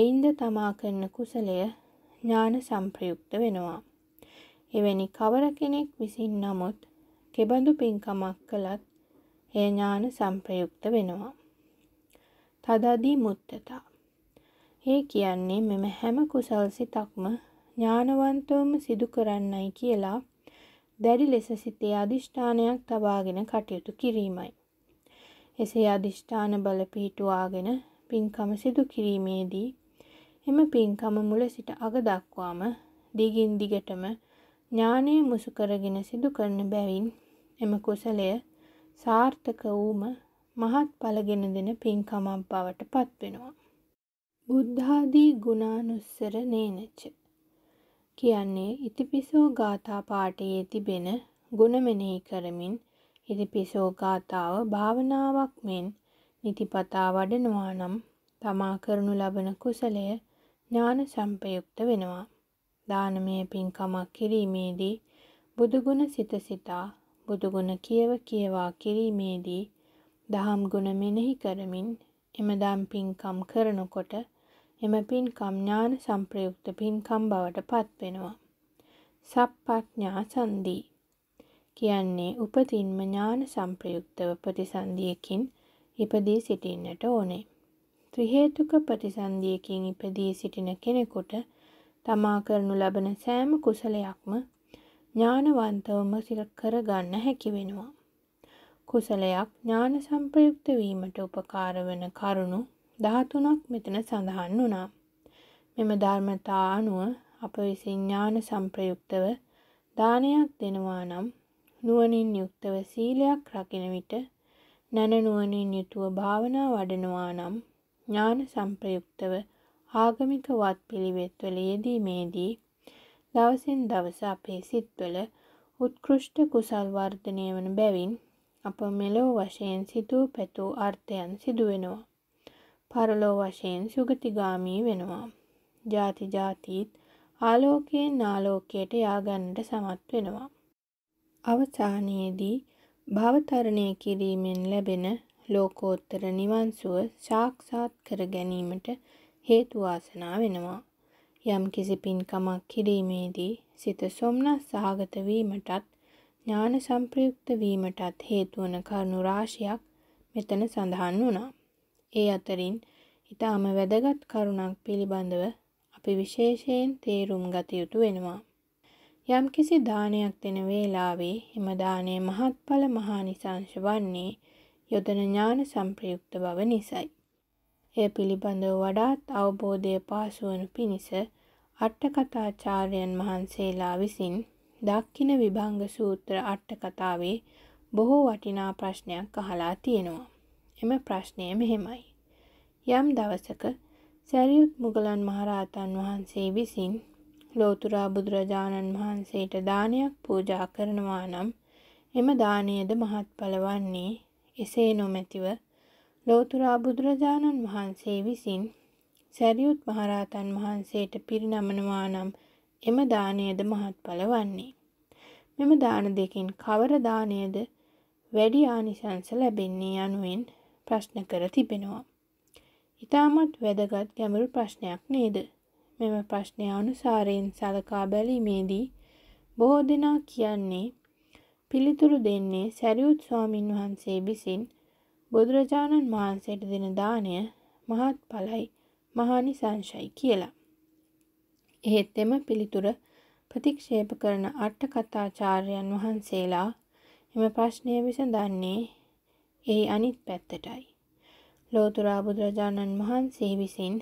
එයින්ද තමා කරන කුසලය ඥාන සම්ප්‍රයුක්ත වෙනවා. එවැනි කවර කෙනෙක් විසින් නමුත් කෙබඳු පින්කමක් කළත් එය ඥාන සම්ප්‍රයුක්ත වෙනවා. තදදී මුත්තතා. ඒ කියන්නේ මෙම හැම කුසල් සිතක්ම ඥානවන්තවම සිදු කරන්නයි කියලා දැඩි ලෙස සිතේ අධිෂ්ඨානයක් තබාගෙන කටයුතු කිරීමයි. එසේ අධිෂ්ඨාන බල පිහිටුවාගෙන පින්කම සිදු කිරීමේදී එම පින්කම මුල සිට අග දක්වාම දිගින් දිගටම ඥානය මුසු කරගෙන සිදු කරන බැවින් එම කුසලය සාර්ථක වූම මහත් පලගෙන දෙන පින්කමක් බවට පත්වෙනවා. බුද්ධාදී ගුණානුස්සර නේනච්ච කියන්නේ ඉතිපිසෝ ගාථා පාඨයේ තිබෙන ගුණ මෙනෙහි කරමින් ඉතිපිසෝ ගාථාව භාවනාවක් මෙන් නිතිපතා වඩනවා නම් තමා කරනු ලබන කුසලය ඥාන සම්පයුක්ත වෙනවා. දානමය පින්කමක් කිරීමේදී බුදුගුණ සිත සිතා බුදුගුණ කියව කියවා කිරීමේදී දහම් ගුණ මෙනෙහි කරමින් එම දම් පින්කම් කරනකොට එම පින්කම් ඥාන සම්ප්‍රයුක්ත පින්කම් බවට පත්වෙනවා. සප්පඥා සන්දී කියන්නේ උපතින්ම ඥාන සම්ප්‍රයුක්තව ප්‍රතිසන්දියකින් ඉපදී සිටින්නට ඕනේ. ත්‍රිහේතුක ප්‍රතිසන්දියකින් ඉපදී සිටින කෙනෙකුට තමා කරනු ලබන සෑම කුසලයක්ම ඥානවන්තවම සිල කරගන්න හැකි වෙනවා. කුසලයක් ඥාන සම්ප්‍රයුක්ත වීමට උපකාර වන කරුණු දහතුනක් මෙතන සඳහන් වුණා. මෙම ධර්මතා අනුව අප විසින් ඥාන සම්ප්‍රයුක්තව දානයක් දෙනවා නම් නුවණින් යුක්තව සීලයක් රකින විට නැන නුවණින් යුතුව භාවනා වඩනවා නම් ඥාන සම්ප්‍රයුක්තව ආගමික වත් පිළිවෙත්වල යෙදීමේදී දවසින් දවස අපේ සිත්වල උත්කෘෂ්ට කුසල් වර්ධනය වන බැවින් අප මෙලොව වශයෙන් සිතූ පැතූ අර්ථයන් සිදුවෙනවා. පරලෝ වශයෙන් සුගතිගාමී වෙනවා. ජාති ජාතීත් ආලෝකයෙන් නාලෝකයට යාගන්නට සමත් වෙනවා. අවසානයේදී භවතරණය කිරීමෙන් ලැබෙන ලෝකෝත්තර නිවන්සුව සාක්ෂාත් කර ගැනීමට හේතු වාසනා වෙනවා. යම් කිසි පින්කමක් කිරීමේදී සිත සොම්නස් සහගත වීමටත් ඥාන සම්ප්‍රයුක්ත වීමටත් හේතු වන කරුණු රාශියක් මෙතන සඳහන් වුණා. ඒ අතරින් ඉතාම වැදගත් කරුණක් පිළිබඳව අපි විශේෂයෙන් තේරුම් ගත යුතු වෙනවා. යම්කිසි දානයක් දෙන වේලාවේ එම දානය මහත්ඵල මහානිසංශ වන්නේ යොදන ඥාන සම්ප්‍රයුක්ත බව නිසයි. එය පිළිබඳව වඩාත් අවබෝධය පාසුවනු පිණිස අට්ටකථාචාර්යන් වහන්සේලා විසින් දක්කින විභංග සූත්‍ර අට්ටකතාවේ බොහෝ වටිනා ප්‍රශ්නයක් අහලා තියෙනවා. එම ප්‍රශ්නය මෙහෙමයි. යම් දවසක සැරියුත් මුගලන් මහරහතන් වහන්සේ විසින් ලෝතුරා බුදුරජාණන් වහන්සේට දානයක් පූජා කරනවා නම් එම දානයද මහත්ඵල වන්නේ එසේ නොමැතිව ලෝතුරා බුදුරජාණන් වහන්සේ විසින් සැරියුත් මහරහතන් වහන්සේට පිරිනමනවා නම් එම දානයද මහත්ඵල වන්නේ. මෙම දාන දෙකින් කවර දානයද වැඩි ආනිසංස ලැබෙන්නේ යනුවෙන් ප්‍රශ්න කර තිබෙනවා. ඉතාමත් වැදගත් ගැඹුරු ප්‍රශ්නයක් නේද? මෙම ප්‍රශ්නය අනුසාරයෙන් සලකා බැලීමේදී බොහෝ දෙනා කියන්නේ පිළිතුරු දෙන්නේ සැරියුත් ස්වාමින් වහන්සේ විසින් බුදුරජාණන් වහන්සේට දෙන දාණය මහත්ඵලයි මහානිසංශයි කියලා. එහෙත් එම පිළිතුර ප්‍රතික්ෂේප කරන අට කථාචාර්යයන් වහන්සේලා එම ප්‍රශ්නය විසඳන්නේ එහි අනිත් පැත්තටයි. ලෝතුරා බුදුරජාණන් වහන්සේ විසින්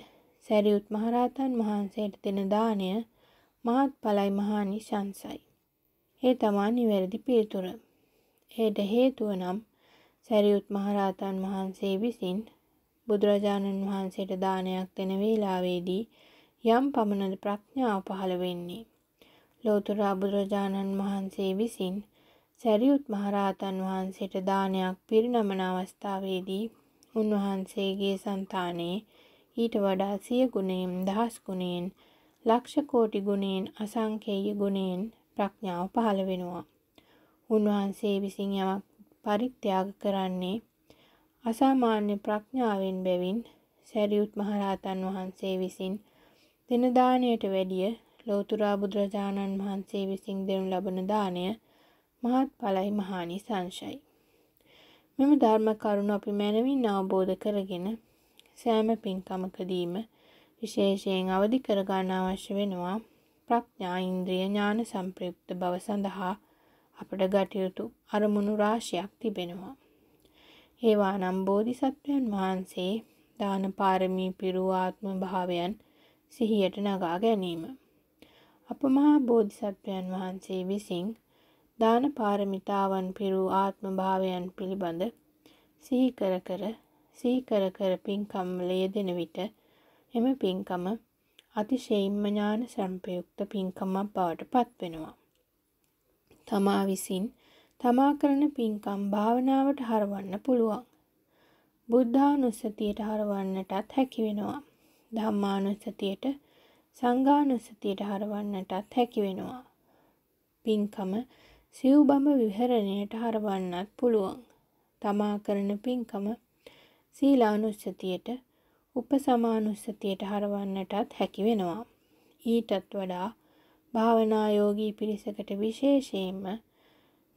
සැරියුත් මහරහතන් වහන්සේට දෙන දාණය මහත් පලයි මහානිශංසයි. ඒ තමා නිවැරදි පිළිතුර. එයට හේතුව නම් සැරියුත් මහරහතන් වහන්සේ විසින් බුදුරජාණන් වහන්සේට දානයක් දෙන වේලාවේදී යම් පමණද ප්‍රඥාව පහළ වෙන්නේ. ලෝතුරා බුදුරජාණන් වහන්සේ විසින් සැරියුත් මහරහතන් වහන්සේට දානයක් පිරිනමන අවස්ථාවේදී උන්වහන්සේගේ సంతානයේ ඊට වඩා සිය ගුණයෙන් දහස් ගුණයෙන් ලක්ෂ කෝටි ගුණයෙන් අසංකේය ගුණයෙන් ප්‍රඥාව පහළ වෙනවා. උන්වහන්සේ විසින් යමක් පරිත්‍යාග කරන්නේ අසාමාන්‍ය ප්‍රඥාවෙන් බැවින් සැරියුත් මහරහතන් වහන්සේ විසින් දෙන දාණයට වැඩිය ලෝතුරා බුදුරජාණන් වහන්සේ විසින් දෙනු ලබන දාණය මහත් පලයි මහානි සංශයි. මෙම ධර්ම කරුණු අපි මැනවින් අවබෝධ කරගෙන සෑම පින්කමකදීම විශේෂයෙන් අවදි කරගන්න අවශ්‍ය වෙනවා ප්‍රඥා ඉන්ද්‍රිය ඥාන සම්ප්‍රයුක්ත බව සඳහා අපට ගටයුතු අරමුණු රාශියක් තිබෙනවා. ඒවා නම් බෝධිසත්වයන් වහන්සේ දාන පාරමී පිරූ ආත්ම භාවයන් සිහියට නගා ගැනීම. අප මහා බෝධිසත්වයන් වහන්සේ විසින් දාන පාරමිතාවන් පිරූ ආත්ම භාවයන් පිළිබඳ සිහිකර කර සිහිකර කර පින්කම් ලේදෙන විට එම පින්කම අතිශයින්ම ඥාන සම්පයුක්ත පින්කමක් බවට පත්වෙනවා. තමා විසින් තමා කරන පින්කම් භාවනාවට හරවන්න පුළුවන්. බුද්ධානුස්සතියට හරවන්නටත් හැකි වෙනවා. ධම්මානුස්සතියට සංඝානුස්සතියට හරවන්නටත් හැකි වෙනවා. පින්කම සිව්බඹ විහරණයට හරවන්නත් පුළුවන්. තමා කරන පින්කම සීලානුස්සතියට උපසමානුස්සතියට හරවන්නටත් හැකි වෙනවා. ඊටත් වඩා භාවනායෝගී පිරිසකට විශේෂයෙන්ම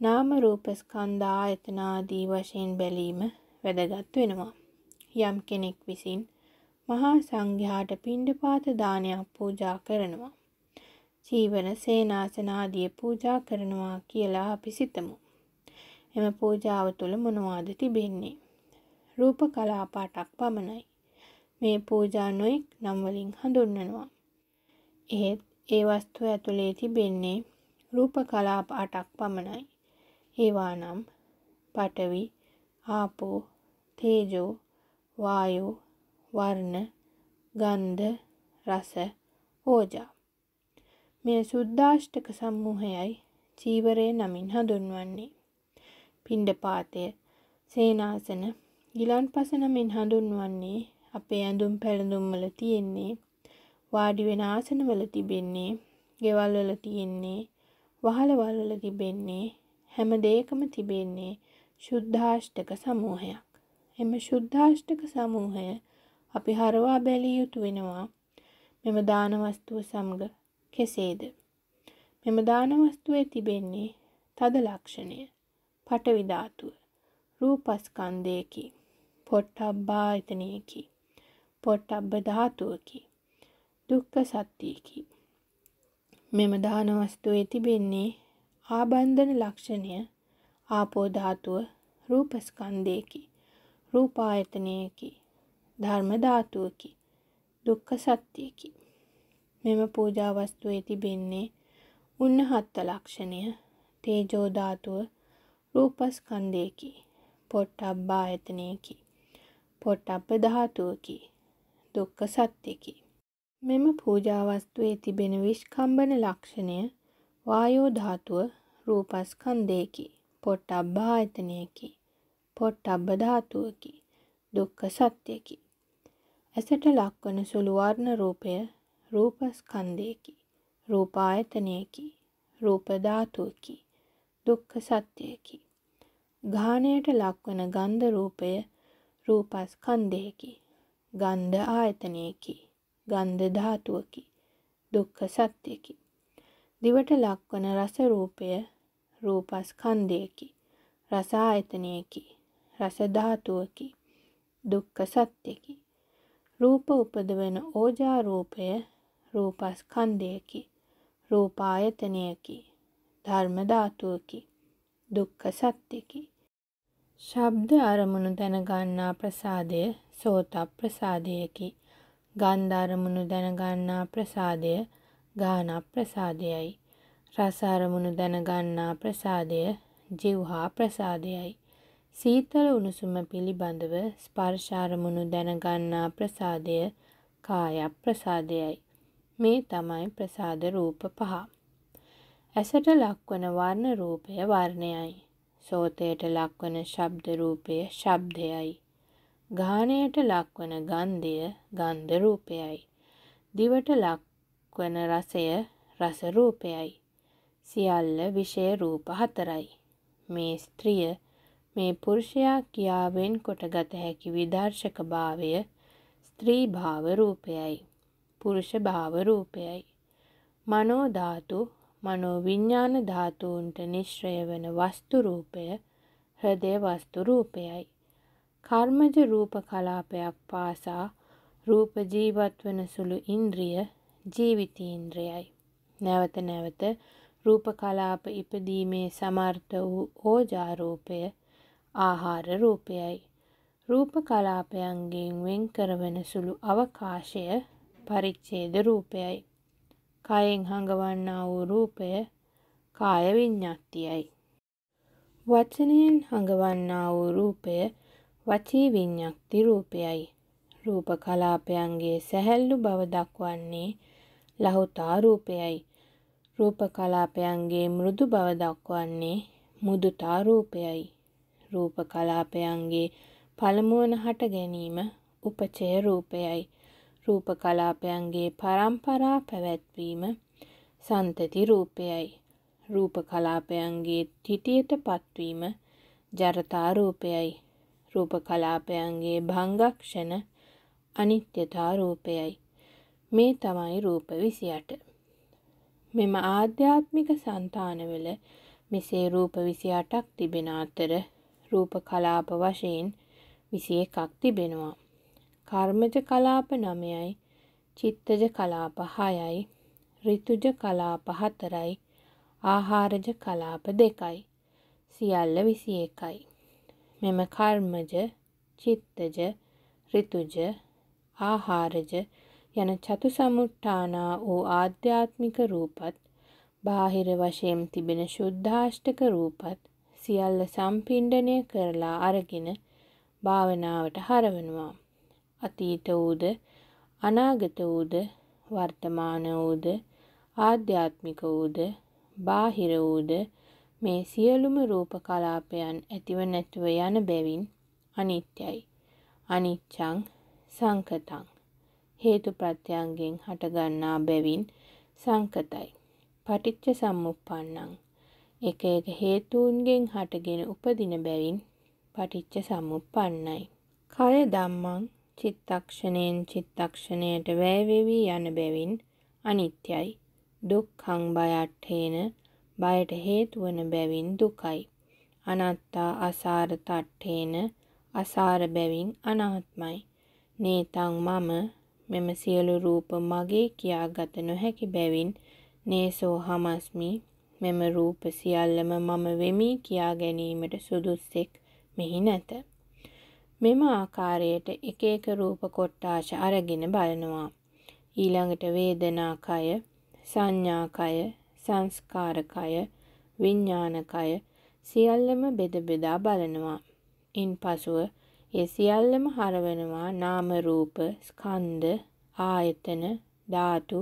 නාම රූප ස්කන්ධ ආයතන ආදී වශයෙන් බැලීම වැදගත් වෙනවා. යම් කෙනෙක් විසින් මහා සංඝයාට පිණ්ඩපාත දානයක් පූජා කරනවා. ජීවන සේනාසන ආදිය පූජා කරනවා කියලා අපි සිතමු. එම පූජාව තුළ මොනවාද තිබෙන්නේ? රූප කලා පාටක් පමණයි. මේ පූජා නොයෙක් නම් වලින් හඳුන්වනවා. එහෙත් ඒ වස්තුව ඇතුලේ තිබෙන්නේ රූප කලා පාටක් පමණයි. ඒවා නම් පඨවි, ආපෝ, තේජෝ, වායෝ, වර්ණ, ගන්ධ, රස, ඕජා. මෙය සුද්දාෂ්ටක සම්මූහයයි චීවරය නමින් හඳුන්වන්නේ. පිණ්ඩපාතය සේනාසන ගිලන් පසනමින් හඳුන්වන්නේ අපේ ඇඳුම් පැළඳුම්වල තියෙන්නේ වාඩිවෙන ආසනවල තිබෙන්නේ ගෙවල්වල තියෙන්නේ වහලවල්වල තිබෙන්නේ හැම දේකම තිබෙන්නේ ශුද්ධාෂ්ටක සමූහයක්. එම ශුද්ධාෂ්ටක සමූහය අපි හරවා බැලිය යුතු වෙනවා මෙම දානවස්තුව සමග කෙසේද? මෙම දාන වස්තුවේ තිබෙන්නේ තද ලක්ෂණය, පටවි ධාතුව, රූපස්කන්ධයකි, පොට්ටබ්බායතනයකි, පොට්ටබ්බ ධාතුවකි, දුක්ඛ සත්‍යයකි. මෙම දාන වස්තුවේ තිබෙන්නේ ආබන්ධන ලක්ෂණය, ආපෝ ධාතුව, රූපස්කන්ධයකි, රූපායතනයකි, ධර්ම ධාතුවකි, දුක්ඛ සත්‍යයකි. මෙම පූජාවස්තුවේ තිබෙන්නේ උන්නහත්ත ලක්ෂණය තේජෝධාතුව රූපස්කන්දයකි පොට්ටබ්බා ඇතනයකි පොට්ටබ්බ ධාතුවකි දුක්ක සත්‍යකි මෙම පූජාවස්තුවේ තිබෙන විශ්කම්බන ලක්ෂණය වායෝධාතුව රූපස්කන්දයකි පොට්ටබ්බා ඇතනයකි පොට්ටබ්බ ධාතුවකි දුක්ක සත්‍යයකි ඇසට ලක්වන සුළුවර්ණ රූපය රූපස්කන්ධයකි. රූපායතනයකි. රූපධාතුවකි. දුක්ඛ සත්‍යයකි. ගානයට ලක්වන ගන්ධ රූපය රූපස්කන්ධයකි. ගන්ධ ආයතනයකි. ගන්ධ ධාතුවකි. දුක්ඛ සත්‍යයකි. දිවට ලක්වන රස රූපය රූපස්කන්ධයකි. රස ආයතනයකි. රස ධාතුවකි. දුක්ඛ සත්‍යකි. රූප උපදවන ඕජා රූපය රූපස්කන්ධයකි. රූපායතනයකි. ධර්ම ධාතුවකි. දුක්ඛ සත්‍යකි. ශබ්ද අරමුණු දැනගන්නා ප්‍රසාදය සෝත ප්‍රසාදයකි. ගන්ධ අරමුණු දැනගන්නා ප්‍රසාදය ගාන ප්‍රසාදයයි. රස අරමුණු දැනගන්නා ප්‍රසාදය ජීවහා ප්‍රසාදයයි. සීතල උණුසුම පිළිබඳව ස්පර්ශ අරමුණු දැනගන්නා ප්‍රසාදය කාය ප්‍රසාදයයි. මේ තමයි ප්‍රසාද රූප පහ. ඇසට ලක්වන වර්ණ රූපය වර්ණයයි. සෝතයට ලක්වන ශබ්ද රූපය ශබ්දයයි. ගාහණයට ලක්වන ගන්ධය ගන්ධ රූපයයි. දිවට ලක්වන රසය රස රූපයයි. සියල්ල විෂය රූප හතරයි. මේ ස්ත්‍රිය මේ පුරුෂයා කියාවෙන් කොටගත හැකි විදර්ශක භාවය ස්ත්‍රී භාව රූපයයි. පුරුෂ භාව රූපයයි. මනෝ ධාතු මනෝ විඥාන ධාතුන්ට නිශ්‍රය වන වස්තු රූපය හෘදේ වස්තු රූපයයි. කර්මජ රූප කලාපයක් පාසා රූප ජීවත් වන සුළු ඉන්ද්‍රිය ජීවිතීන්ද්‍රයයි. නැවත නැවත රූප කලාප ඉපදීමේ සමර්ථ වූ ඕජා රූපය ආහාර රූපයයි. රූප කලාපයන්ගෙන් වෙන් කරවන සුළු අවකාශය පරිච්ඡේද රූපයයි. කයෙන් හඟවන්නා වූ රූපය කාය විඤ්ඤාතියයි. වචනයෙන් හඟවන්නා වූ රූපය වචී විඤ්ඤාති රූපයයි. රූප කලාපයන්ගේ සැහැල්ලු බව දක්වන්නේ ලහුතා රූපයයි. රූප කලාපයන්ගේ මෘදු බව දක්වන්නේ මුදුතා රූපයයි. රූප කලාපයන්ගේ පළමුවන හට ගැනීම උපචය රූපයයි. රූප කලාපයන්ගේ පරම්පරා පැවැත්වීම සන්තති රූපයයි. රූප කලාපයන්ගේ තිටියට පත්වීම ජරතා රූපයයි. රූප කලාපයන්ගේ භංගක්ෂණ අනිත්‍යතා රූපයයි. මේ තමයි රූප 28. මෙම ආධ්‍යාත්මික సంతානවල මෙසේ රූප 28ක් තිබෙන අතර රූප කලාප වශයෙන් 21ක් තිබෙනවා. කර්මජ කලාප නමයයි චිත්තජ කලාප හයයි රිතුජ කලාප හතරයි ආහාරජ කලාප දෙකයි සියල්ල විසි එකයි. මෙම කර්මජ චිත්තජ රිතුජ ආහාරජ යන චතු සමුට්ටානා වූ ආධ්‍යාත්මික රූපත් බාහිර වශයෙන් තිබෙන ශුද්ධාෂ්ටක රූපත් සියල්ල සම්පිණ්ඩනය කරලා අරගෙන භාවනාවට හරවනවා. අතීත වූද අනාගත වූද වර්තමාන වූද ආධ්‍යාත්මික වූද බාහිර වූද මේ සියලුම රූප කලාපයන් ඇතිව නැතිව යන බැවින් අනිත්‍යයි. අනිච්ඡං සංකතං හේතු ප්‍රත්‍යයන්ගෙන් හටගන්නා බැවින් සංකතයි. පටිච්ච සම්මුප්පන්නං එක එක හේතුන්ගෙන් හටගෙන උපදින බැවින් පටිච්ච සම්මුප්පන්නයි. කය ධම්මං චිත්තක්ෂණයෙන් චිත්තක්ෂණයට වැයවෙවි යන බැවින් අනිත්‍යයි. දුක්ඛං බයට්ඨේන බයට හේතු වන බැවින් දුකයි. අනාත්තා අසාර තට්ඨේන අසාර බැවින් අනාත්මයි. නේතං මම මෙම සියලු රූප මගේ කියාගත නොහැකි බැවින් නේසෝ හමස්මි මෙම රූප සියල්ලම මම වෙමි කියා ගැනීමට සුදුස්සෙක් මෙහි නැත. මෙම ආකාරයට එක එක රූප කොට්ටාශ අරගෙන බලනවා. ඊළඟට වේදනාකය, සංඥාකය, සංස්කාරකය, විඤ්ඤාණකය සියල්ලම බෙද බෙදා බලනවා. ඉන්පසුව ඒ සියල්ලම හරවනවා නාම රූප, ස්කන්ධ, ආයතන, ධාතු,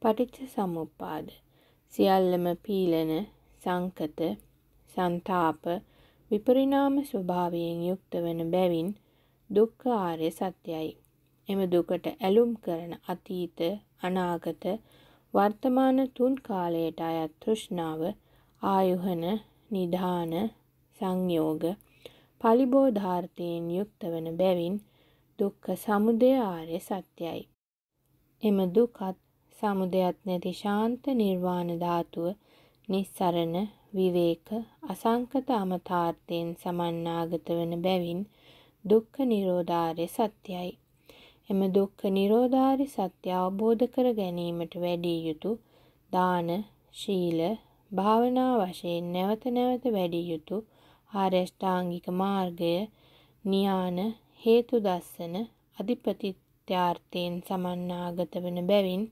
පටිච්ච සමුප්පාද. සියල්ලම පීලන, සංකත, සන්තාප විපරිණාම ස්වභාවයෙන් යුක්ත වන බැවින් දුක්ඛ ආර්ය සත්‍යයි. එම දුකට ඇලුම් කරන අතීත, අනාගත, වර්තමාන තුන් කාලයට අයත් තෘෂ්ණාව ආයුහන, නිධාන, සංයෝග, පලිබෝධාර්ථයෙන් යුක්ත වන බැවින් දුක්ඛ සමුදය ආර්ය සත්‍යයි. එම දුකත් සමුදයත් නැති ශාන්ත නිර්වාණ ධාතුව නිස්සරණ විවේක අසංකත අමතාර්ථයෙන් සමන්නාගත වන බැවින් දුක්ඛ නිරෝධාරය සත්‍යයි. එම දුක්ඛ නිරෝධාරි සත්‍ය අවබෝධ කර ගැනීමට වැඩිය යුතු දාන, ශීල, භාවනා වශයෙන් නැවත නැවත වැඩිය යුතු ආරෂ්ඨාංගික මාර්ගය, න්‍යාන, හේතු දස්සන, අධිපතිත්‍යාර්ථයෙන් සමන්නාගත වන බැවින්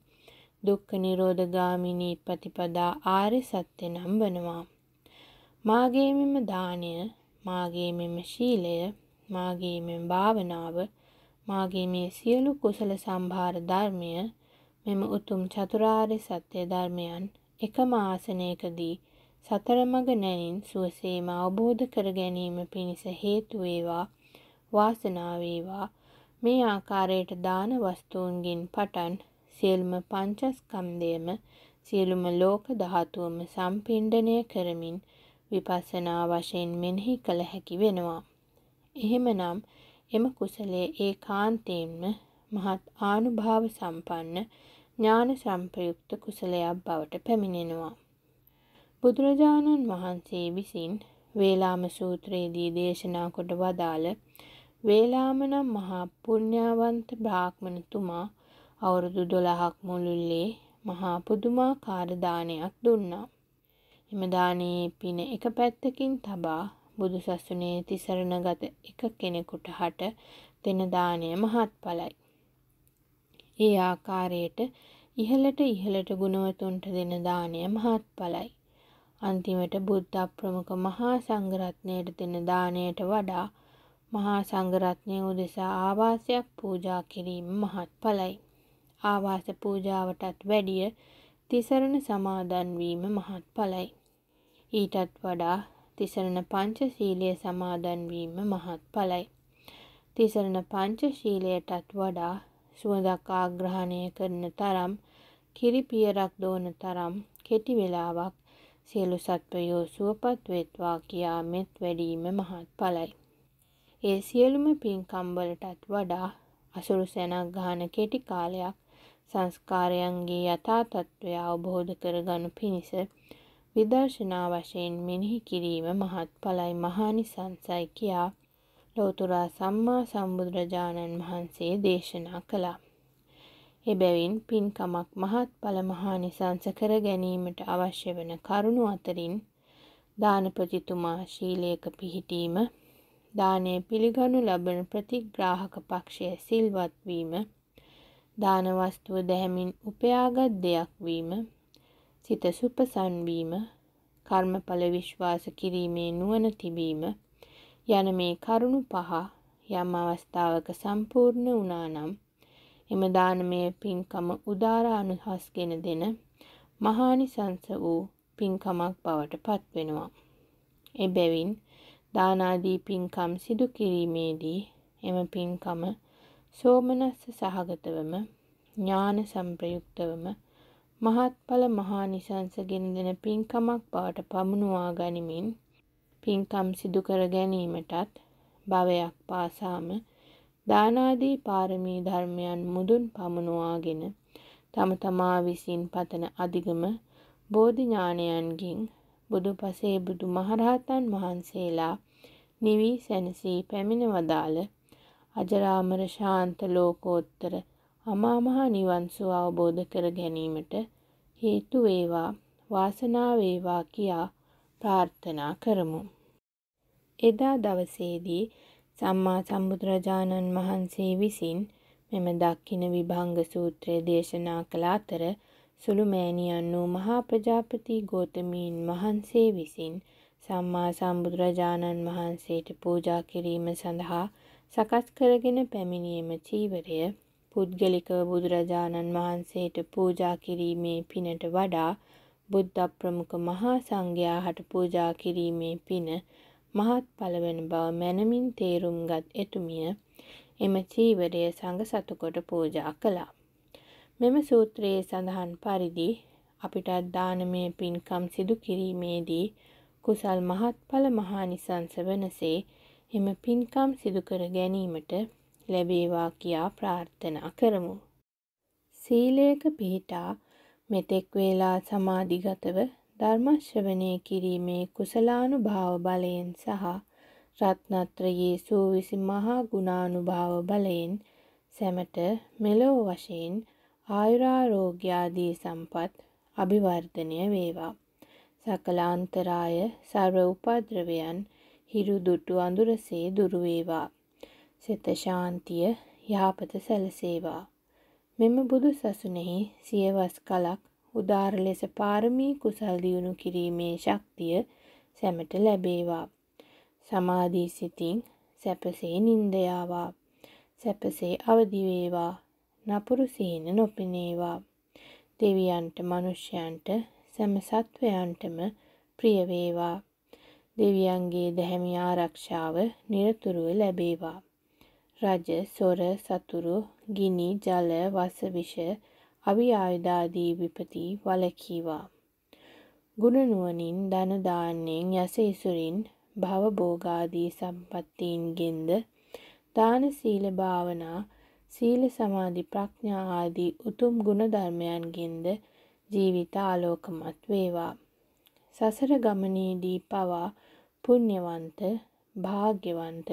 දුක්ඛ නිරෝධ ගාමිනී ප්‍රතිපදා ආර්ය සත්‍ය නම් වනවා. මාගේ මෙම දානය, මාගේ මෙම ශීලය, මාගේ මෙම භාවනාව, මාගේ මේ සියලු කුසල සම්භාර ධර්මය මෙම උතුම් චතුරාර්ය සත්‍ය ධර්මයන් එකම ආසනයකදී සතර මඟ නැනින් සුවසේම අවබෝධ කර ගැනීම පිණිස හේතු වේවා වාසනාව වේවා මේ ආකාරයට දාන වස්තුන්ගෙන් පටන් සියලුම පංචස්කන්ධයම සියලුම ලෝක ධාතුවම සම්පිණ්ඩණය කරමින් විපස්සනා වශයෙන් මෙනෙහි කළ හැකි වෙනවා. එහෙමනම් එම කුසලයේ ඒකාන්තයෙන්ම මහත් ආනුභාව සම්පන්න ඥාන සම්ප්‍රයුක්ත කුසලයක් බවට පැමිණෙනවා. බුදුරජාණන් වහන්සේ විසින් වේලාම සූත්‍රයේදී දේශනා කොට වදාළ වේලාම නම් මහා පුණ්‍යවන්ත බ්‍රාහ්මණතුමා අවුරුදු 12ක් මුළුල්ලේ මහා පුදුමාකාර දානයක් දුන්නා. එම දානයේ පින එක පැත්තකින් තබා බුදුසසුනේ තිසරණගත එක කෙනෙකුට හට දෙන දානය මහත්ඵලයි. ඒ ආකාරයට ඉහළට ඉහළට ගුණවතුන්ට දෙන දානය මහත්ඵලයි. අන්තිමට බුද්ධ ප්‍රමුඛ මහා සංඝරත්නයට දෙන දානයට වඩා මහා සංඝරත්නය උදෙසා ආවාසයක් පූජා කිරීම මහත්ඵලයි. ආවාස පූජාවටත් වැඩිය තිසරණ සමාදන් වීම මහත්ඵලයි. ඊටත් වඩා තිසරණ පංචශීලයේ සමාදන් වීම මහත්ඵලයි. තිසරණ පංචශීලයටත් වඩා සුවඳක් ආග්‍රහණය කරන තරම් කිරිපියරක් දෝන තරම් කෙටි වේලාවක් සියලු සත්වයෝ සුවපත් වෙත්වා කියා මෙත් වැඩීම මහත්ඵලයි. ඒ සියලුම පින්කම් වලටත් වඩා අසුරු සැනක් ගහන කෙටි කාලයක් සංස්කාරයන්ගේ යථා තත්ත්වය අවබෝධ කරගනු පිණිස විදර්ශනා වශයෙන් මෙනෙහි කිරීම මහත්ඵලයි මහානිසංසයි කියා ලෝතුරා සම්මා සම්බුදුරජාණන් වහන්සේ දේශනා කළා. එබැවින් පින්කමක් මහත්ඵල මහානිසංස කර ගැනීමට අවශ්‍ය වන කරුණු අතරින් දානපතිතුමා ශීලයක පිහිටීම දානය පිළිගනු ලබන ප්‍රතිග්‍රාහක පක්ෂය සිල්වත් වීම දානවස්තුව දැහැමින් උපයාගත් දෙයක් වීම සිත සුපසන් වීම කර්මඵල විශ්වාස කිරීමේ නුවණ තිබීම යන මේ කරුණු පහ යම් අවස්ථාවක සම්පූර්ණ වුණා නම් එම දානමය පින්කම උදාර අනුහස්ගෙන දෙන මහානිසංස වූ පින්කමක් බවට පත්වෙනවා. එබැවින් දානාදී පින්කම් සිදු කිරීමේදී එම පින්කම සෝමනස්ස සහගතවම ඥාන සම්ප්‍රයුක්තවම මහත්ඵල මහා නිසංස ගෙනදෙන පින්කමක් බවට පමුණුවා ගනිමින් පින්කම් සිදු කර ගැනීමටත් භවයක් පාසාම දානාදී පාරමී ධර්මයන් මුදුන් පමුණුවාගෙන තම තමා විසින් පතන අධිගම බෝධි ඥානයන්ගින් බුදුපසේ බුදු මහරහතන් වහන්සේලා නිවි සැනසී පැමිණ වදාළ අජරාමර ශාන්ත ලෝකෝත්තර අමාමහා නිවන් සුව අවබෝධ කර ගැනීමට හේතු වේවා වාසනාව වේවා කියා ප්‍රාර්ථනා කරමු. එදා දවසේදී සම්මා සම්බුදුරජාණන් වහන්සේ විසින් මෙම දක්ඛින විභංග සූත්‍රය දේශනා කළ අතර සුළු මෑණියන් වූ මහා ප්‍රජාපති ගෝතමීන් වහන්සේ විසින් සම්මා සම්බුදුරජාණන් වහන්සේට පූජා කිරීම සඳහා සකස් කරගෙන පැමිණීම චීවරය පුද්ගලිකව බුදුරජාණන් වහන්සේට පූජා කිරීමේ පිනට වඩා බුද්ධ ප්‍රමුඛ මහා සංඝයා හට පූජා කිරීමේ පින මහත්ඵල වෙන බව මනමින් තේරුම්ගත් එතුමිය එම චීවරය සංඝ සතුකොට පූජා කළා. මෙම සූත්‍රයේ සඳහන් පරිදි අපිට දානමය පින්කම් සිදු කිරීමේදී කුසල් මහත්ඵල මහානිසංස වෙනසේ එම පින්කම් සිදුකර ගැනීමට ලැබේවා කියා ප්‍රාර්ථනා කරමු. සීලයක පිහිටා මෙතෙක් වේලා සමාධිගතව ධර්මශ්‍රවණය කිරීමේ කුසලානුභාව බලයෙන් සහ රත්නත්‍රයේ සූවිසි මහා ගුණානුභාව බලයෙන් සැමට මෙලොව වශයෙන් ආයුරාරෝග්‍යාදී සම්පත් අභිවර්ධනය වේවා. සකලාන්තරාය සර්ව උපද්‍රවයන් හිරු දුටු අඳුරසේ දුරු වේවා. සිත ශාන්තිය යහපත සැලසේවා. මෙම බුදු සසුනෙහි සියවස් කලක් උදාර ලෙස පාරමී කුසල් දියුණු කිරීමේ ශක්තිය සැමට ලැබේවා. සමාධී සිතින් සැපසේ නින්දයාවා. සැපසේ අවදි වේවා. නපුරු සීන නොපිනේවා. දෙවියන්ට, මනුෂ්‍යයන්ට, සෑම සත්වයන්ටම ප්‍රිය වේවා. දෙවියන්ගේ දැහැමි ආරක්ෂාව නිරතුරුව ලැබේවා. රජ, සොර, සතුරු, ගිනි, ජල, වස විෂ, අවිආයුධාදී විපති වලකීවා. ගුණනුවණින් ධන දාන්නෙන් යස ඉසුරින් භව භෝගාදී සම්පත්තීන්ගෙන්ද දාන සීල භාවනා සීල සමාධි ප්‍රඥා ආදී උතුම් ගුණ ධර්මයන්ගෙන්ද ජීවිත ආලෝකමත් වේවා. සසර ගමනේදී පවා පුණ්‍යවන්ත භාග්‍යවන්ත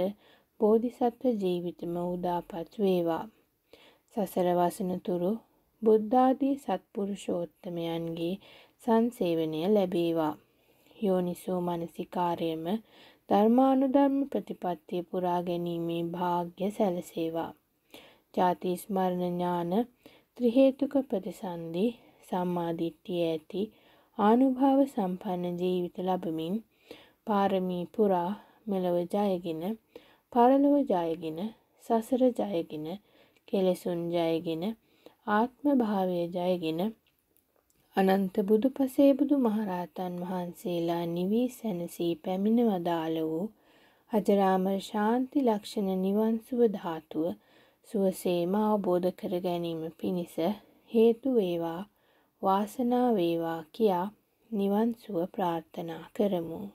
බෝධිසත්ව ජීවිතම උදාපත් වේවා. සසර වසනතුරු බුද්ධාදී සත්පුරුෂෝත්තමයන්ගේ සංසේවනය ලැබේවා. යෝනිසෝ මනසිකාරයම ධර්මානුධර්ම ප්‍රතිපත්තිය පුරා ගැනීමේ භාග්‍ය සැලසේවා. ජාති ස්මරණ ඥාන ත්‍රි හේතුක ප්‍රතිසන්දි සම්මාදිට්ඨිය ඇති ආනුභාව සම්පන්න ජීවිත ලැබමින් පාරමී පුරා මෙලොව ජයගෙන පරලොව ජයගෙන සසර ජයගෙන කෙලෙසුන් ජයගෙන ආත්ම භාවය ජයගෙන අනන්ත බුදු පසේ බුදු මහරහතන් වහන්සේලා නිවී සැනසී පැමිණ වදාළ වූ අජරාමර ශාන්ති ලක්ෂණ නිවන්සුව ධාතුව සුවසේම අවබෝධ කර ගැනීම පිණිස හේතු වේවා වාසනා වේවා කියා නිවන්සුව ප්‍රාර්ථනා කරමු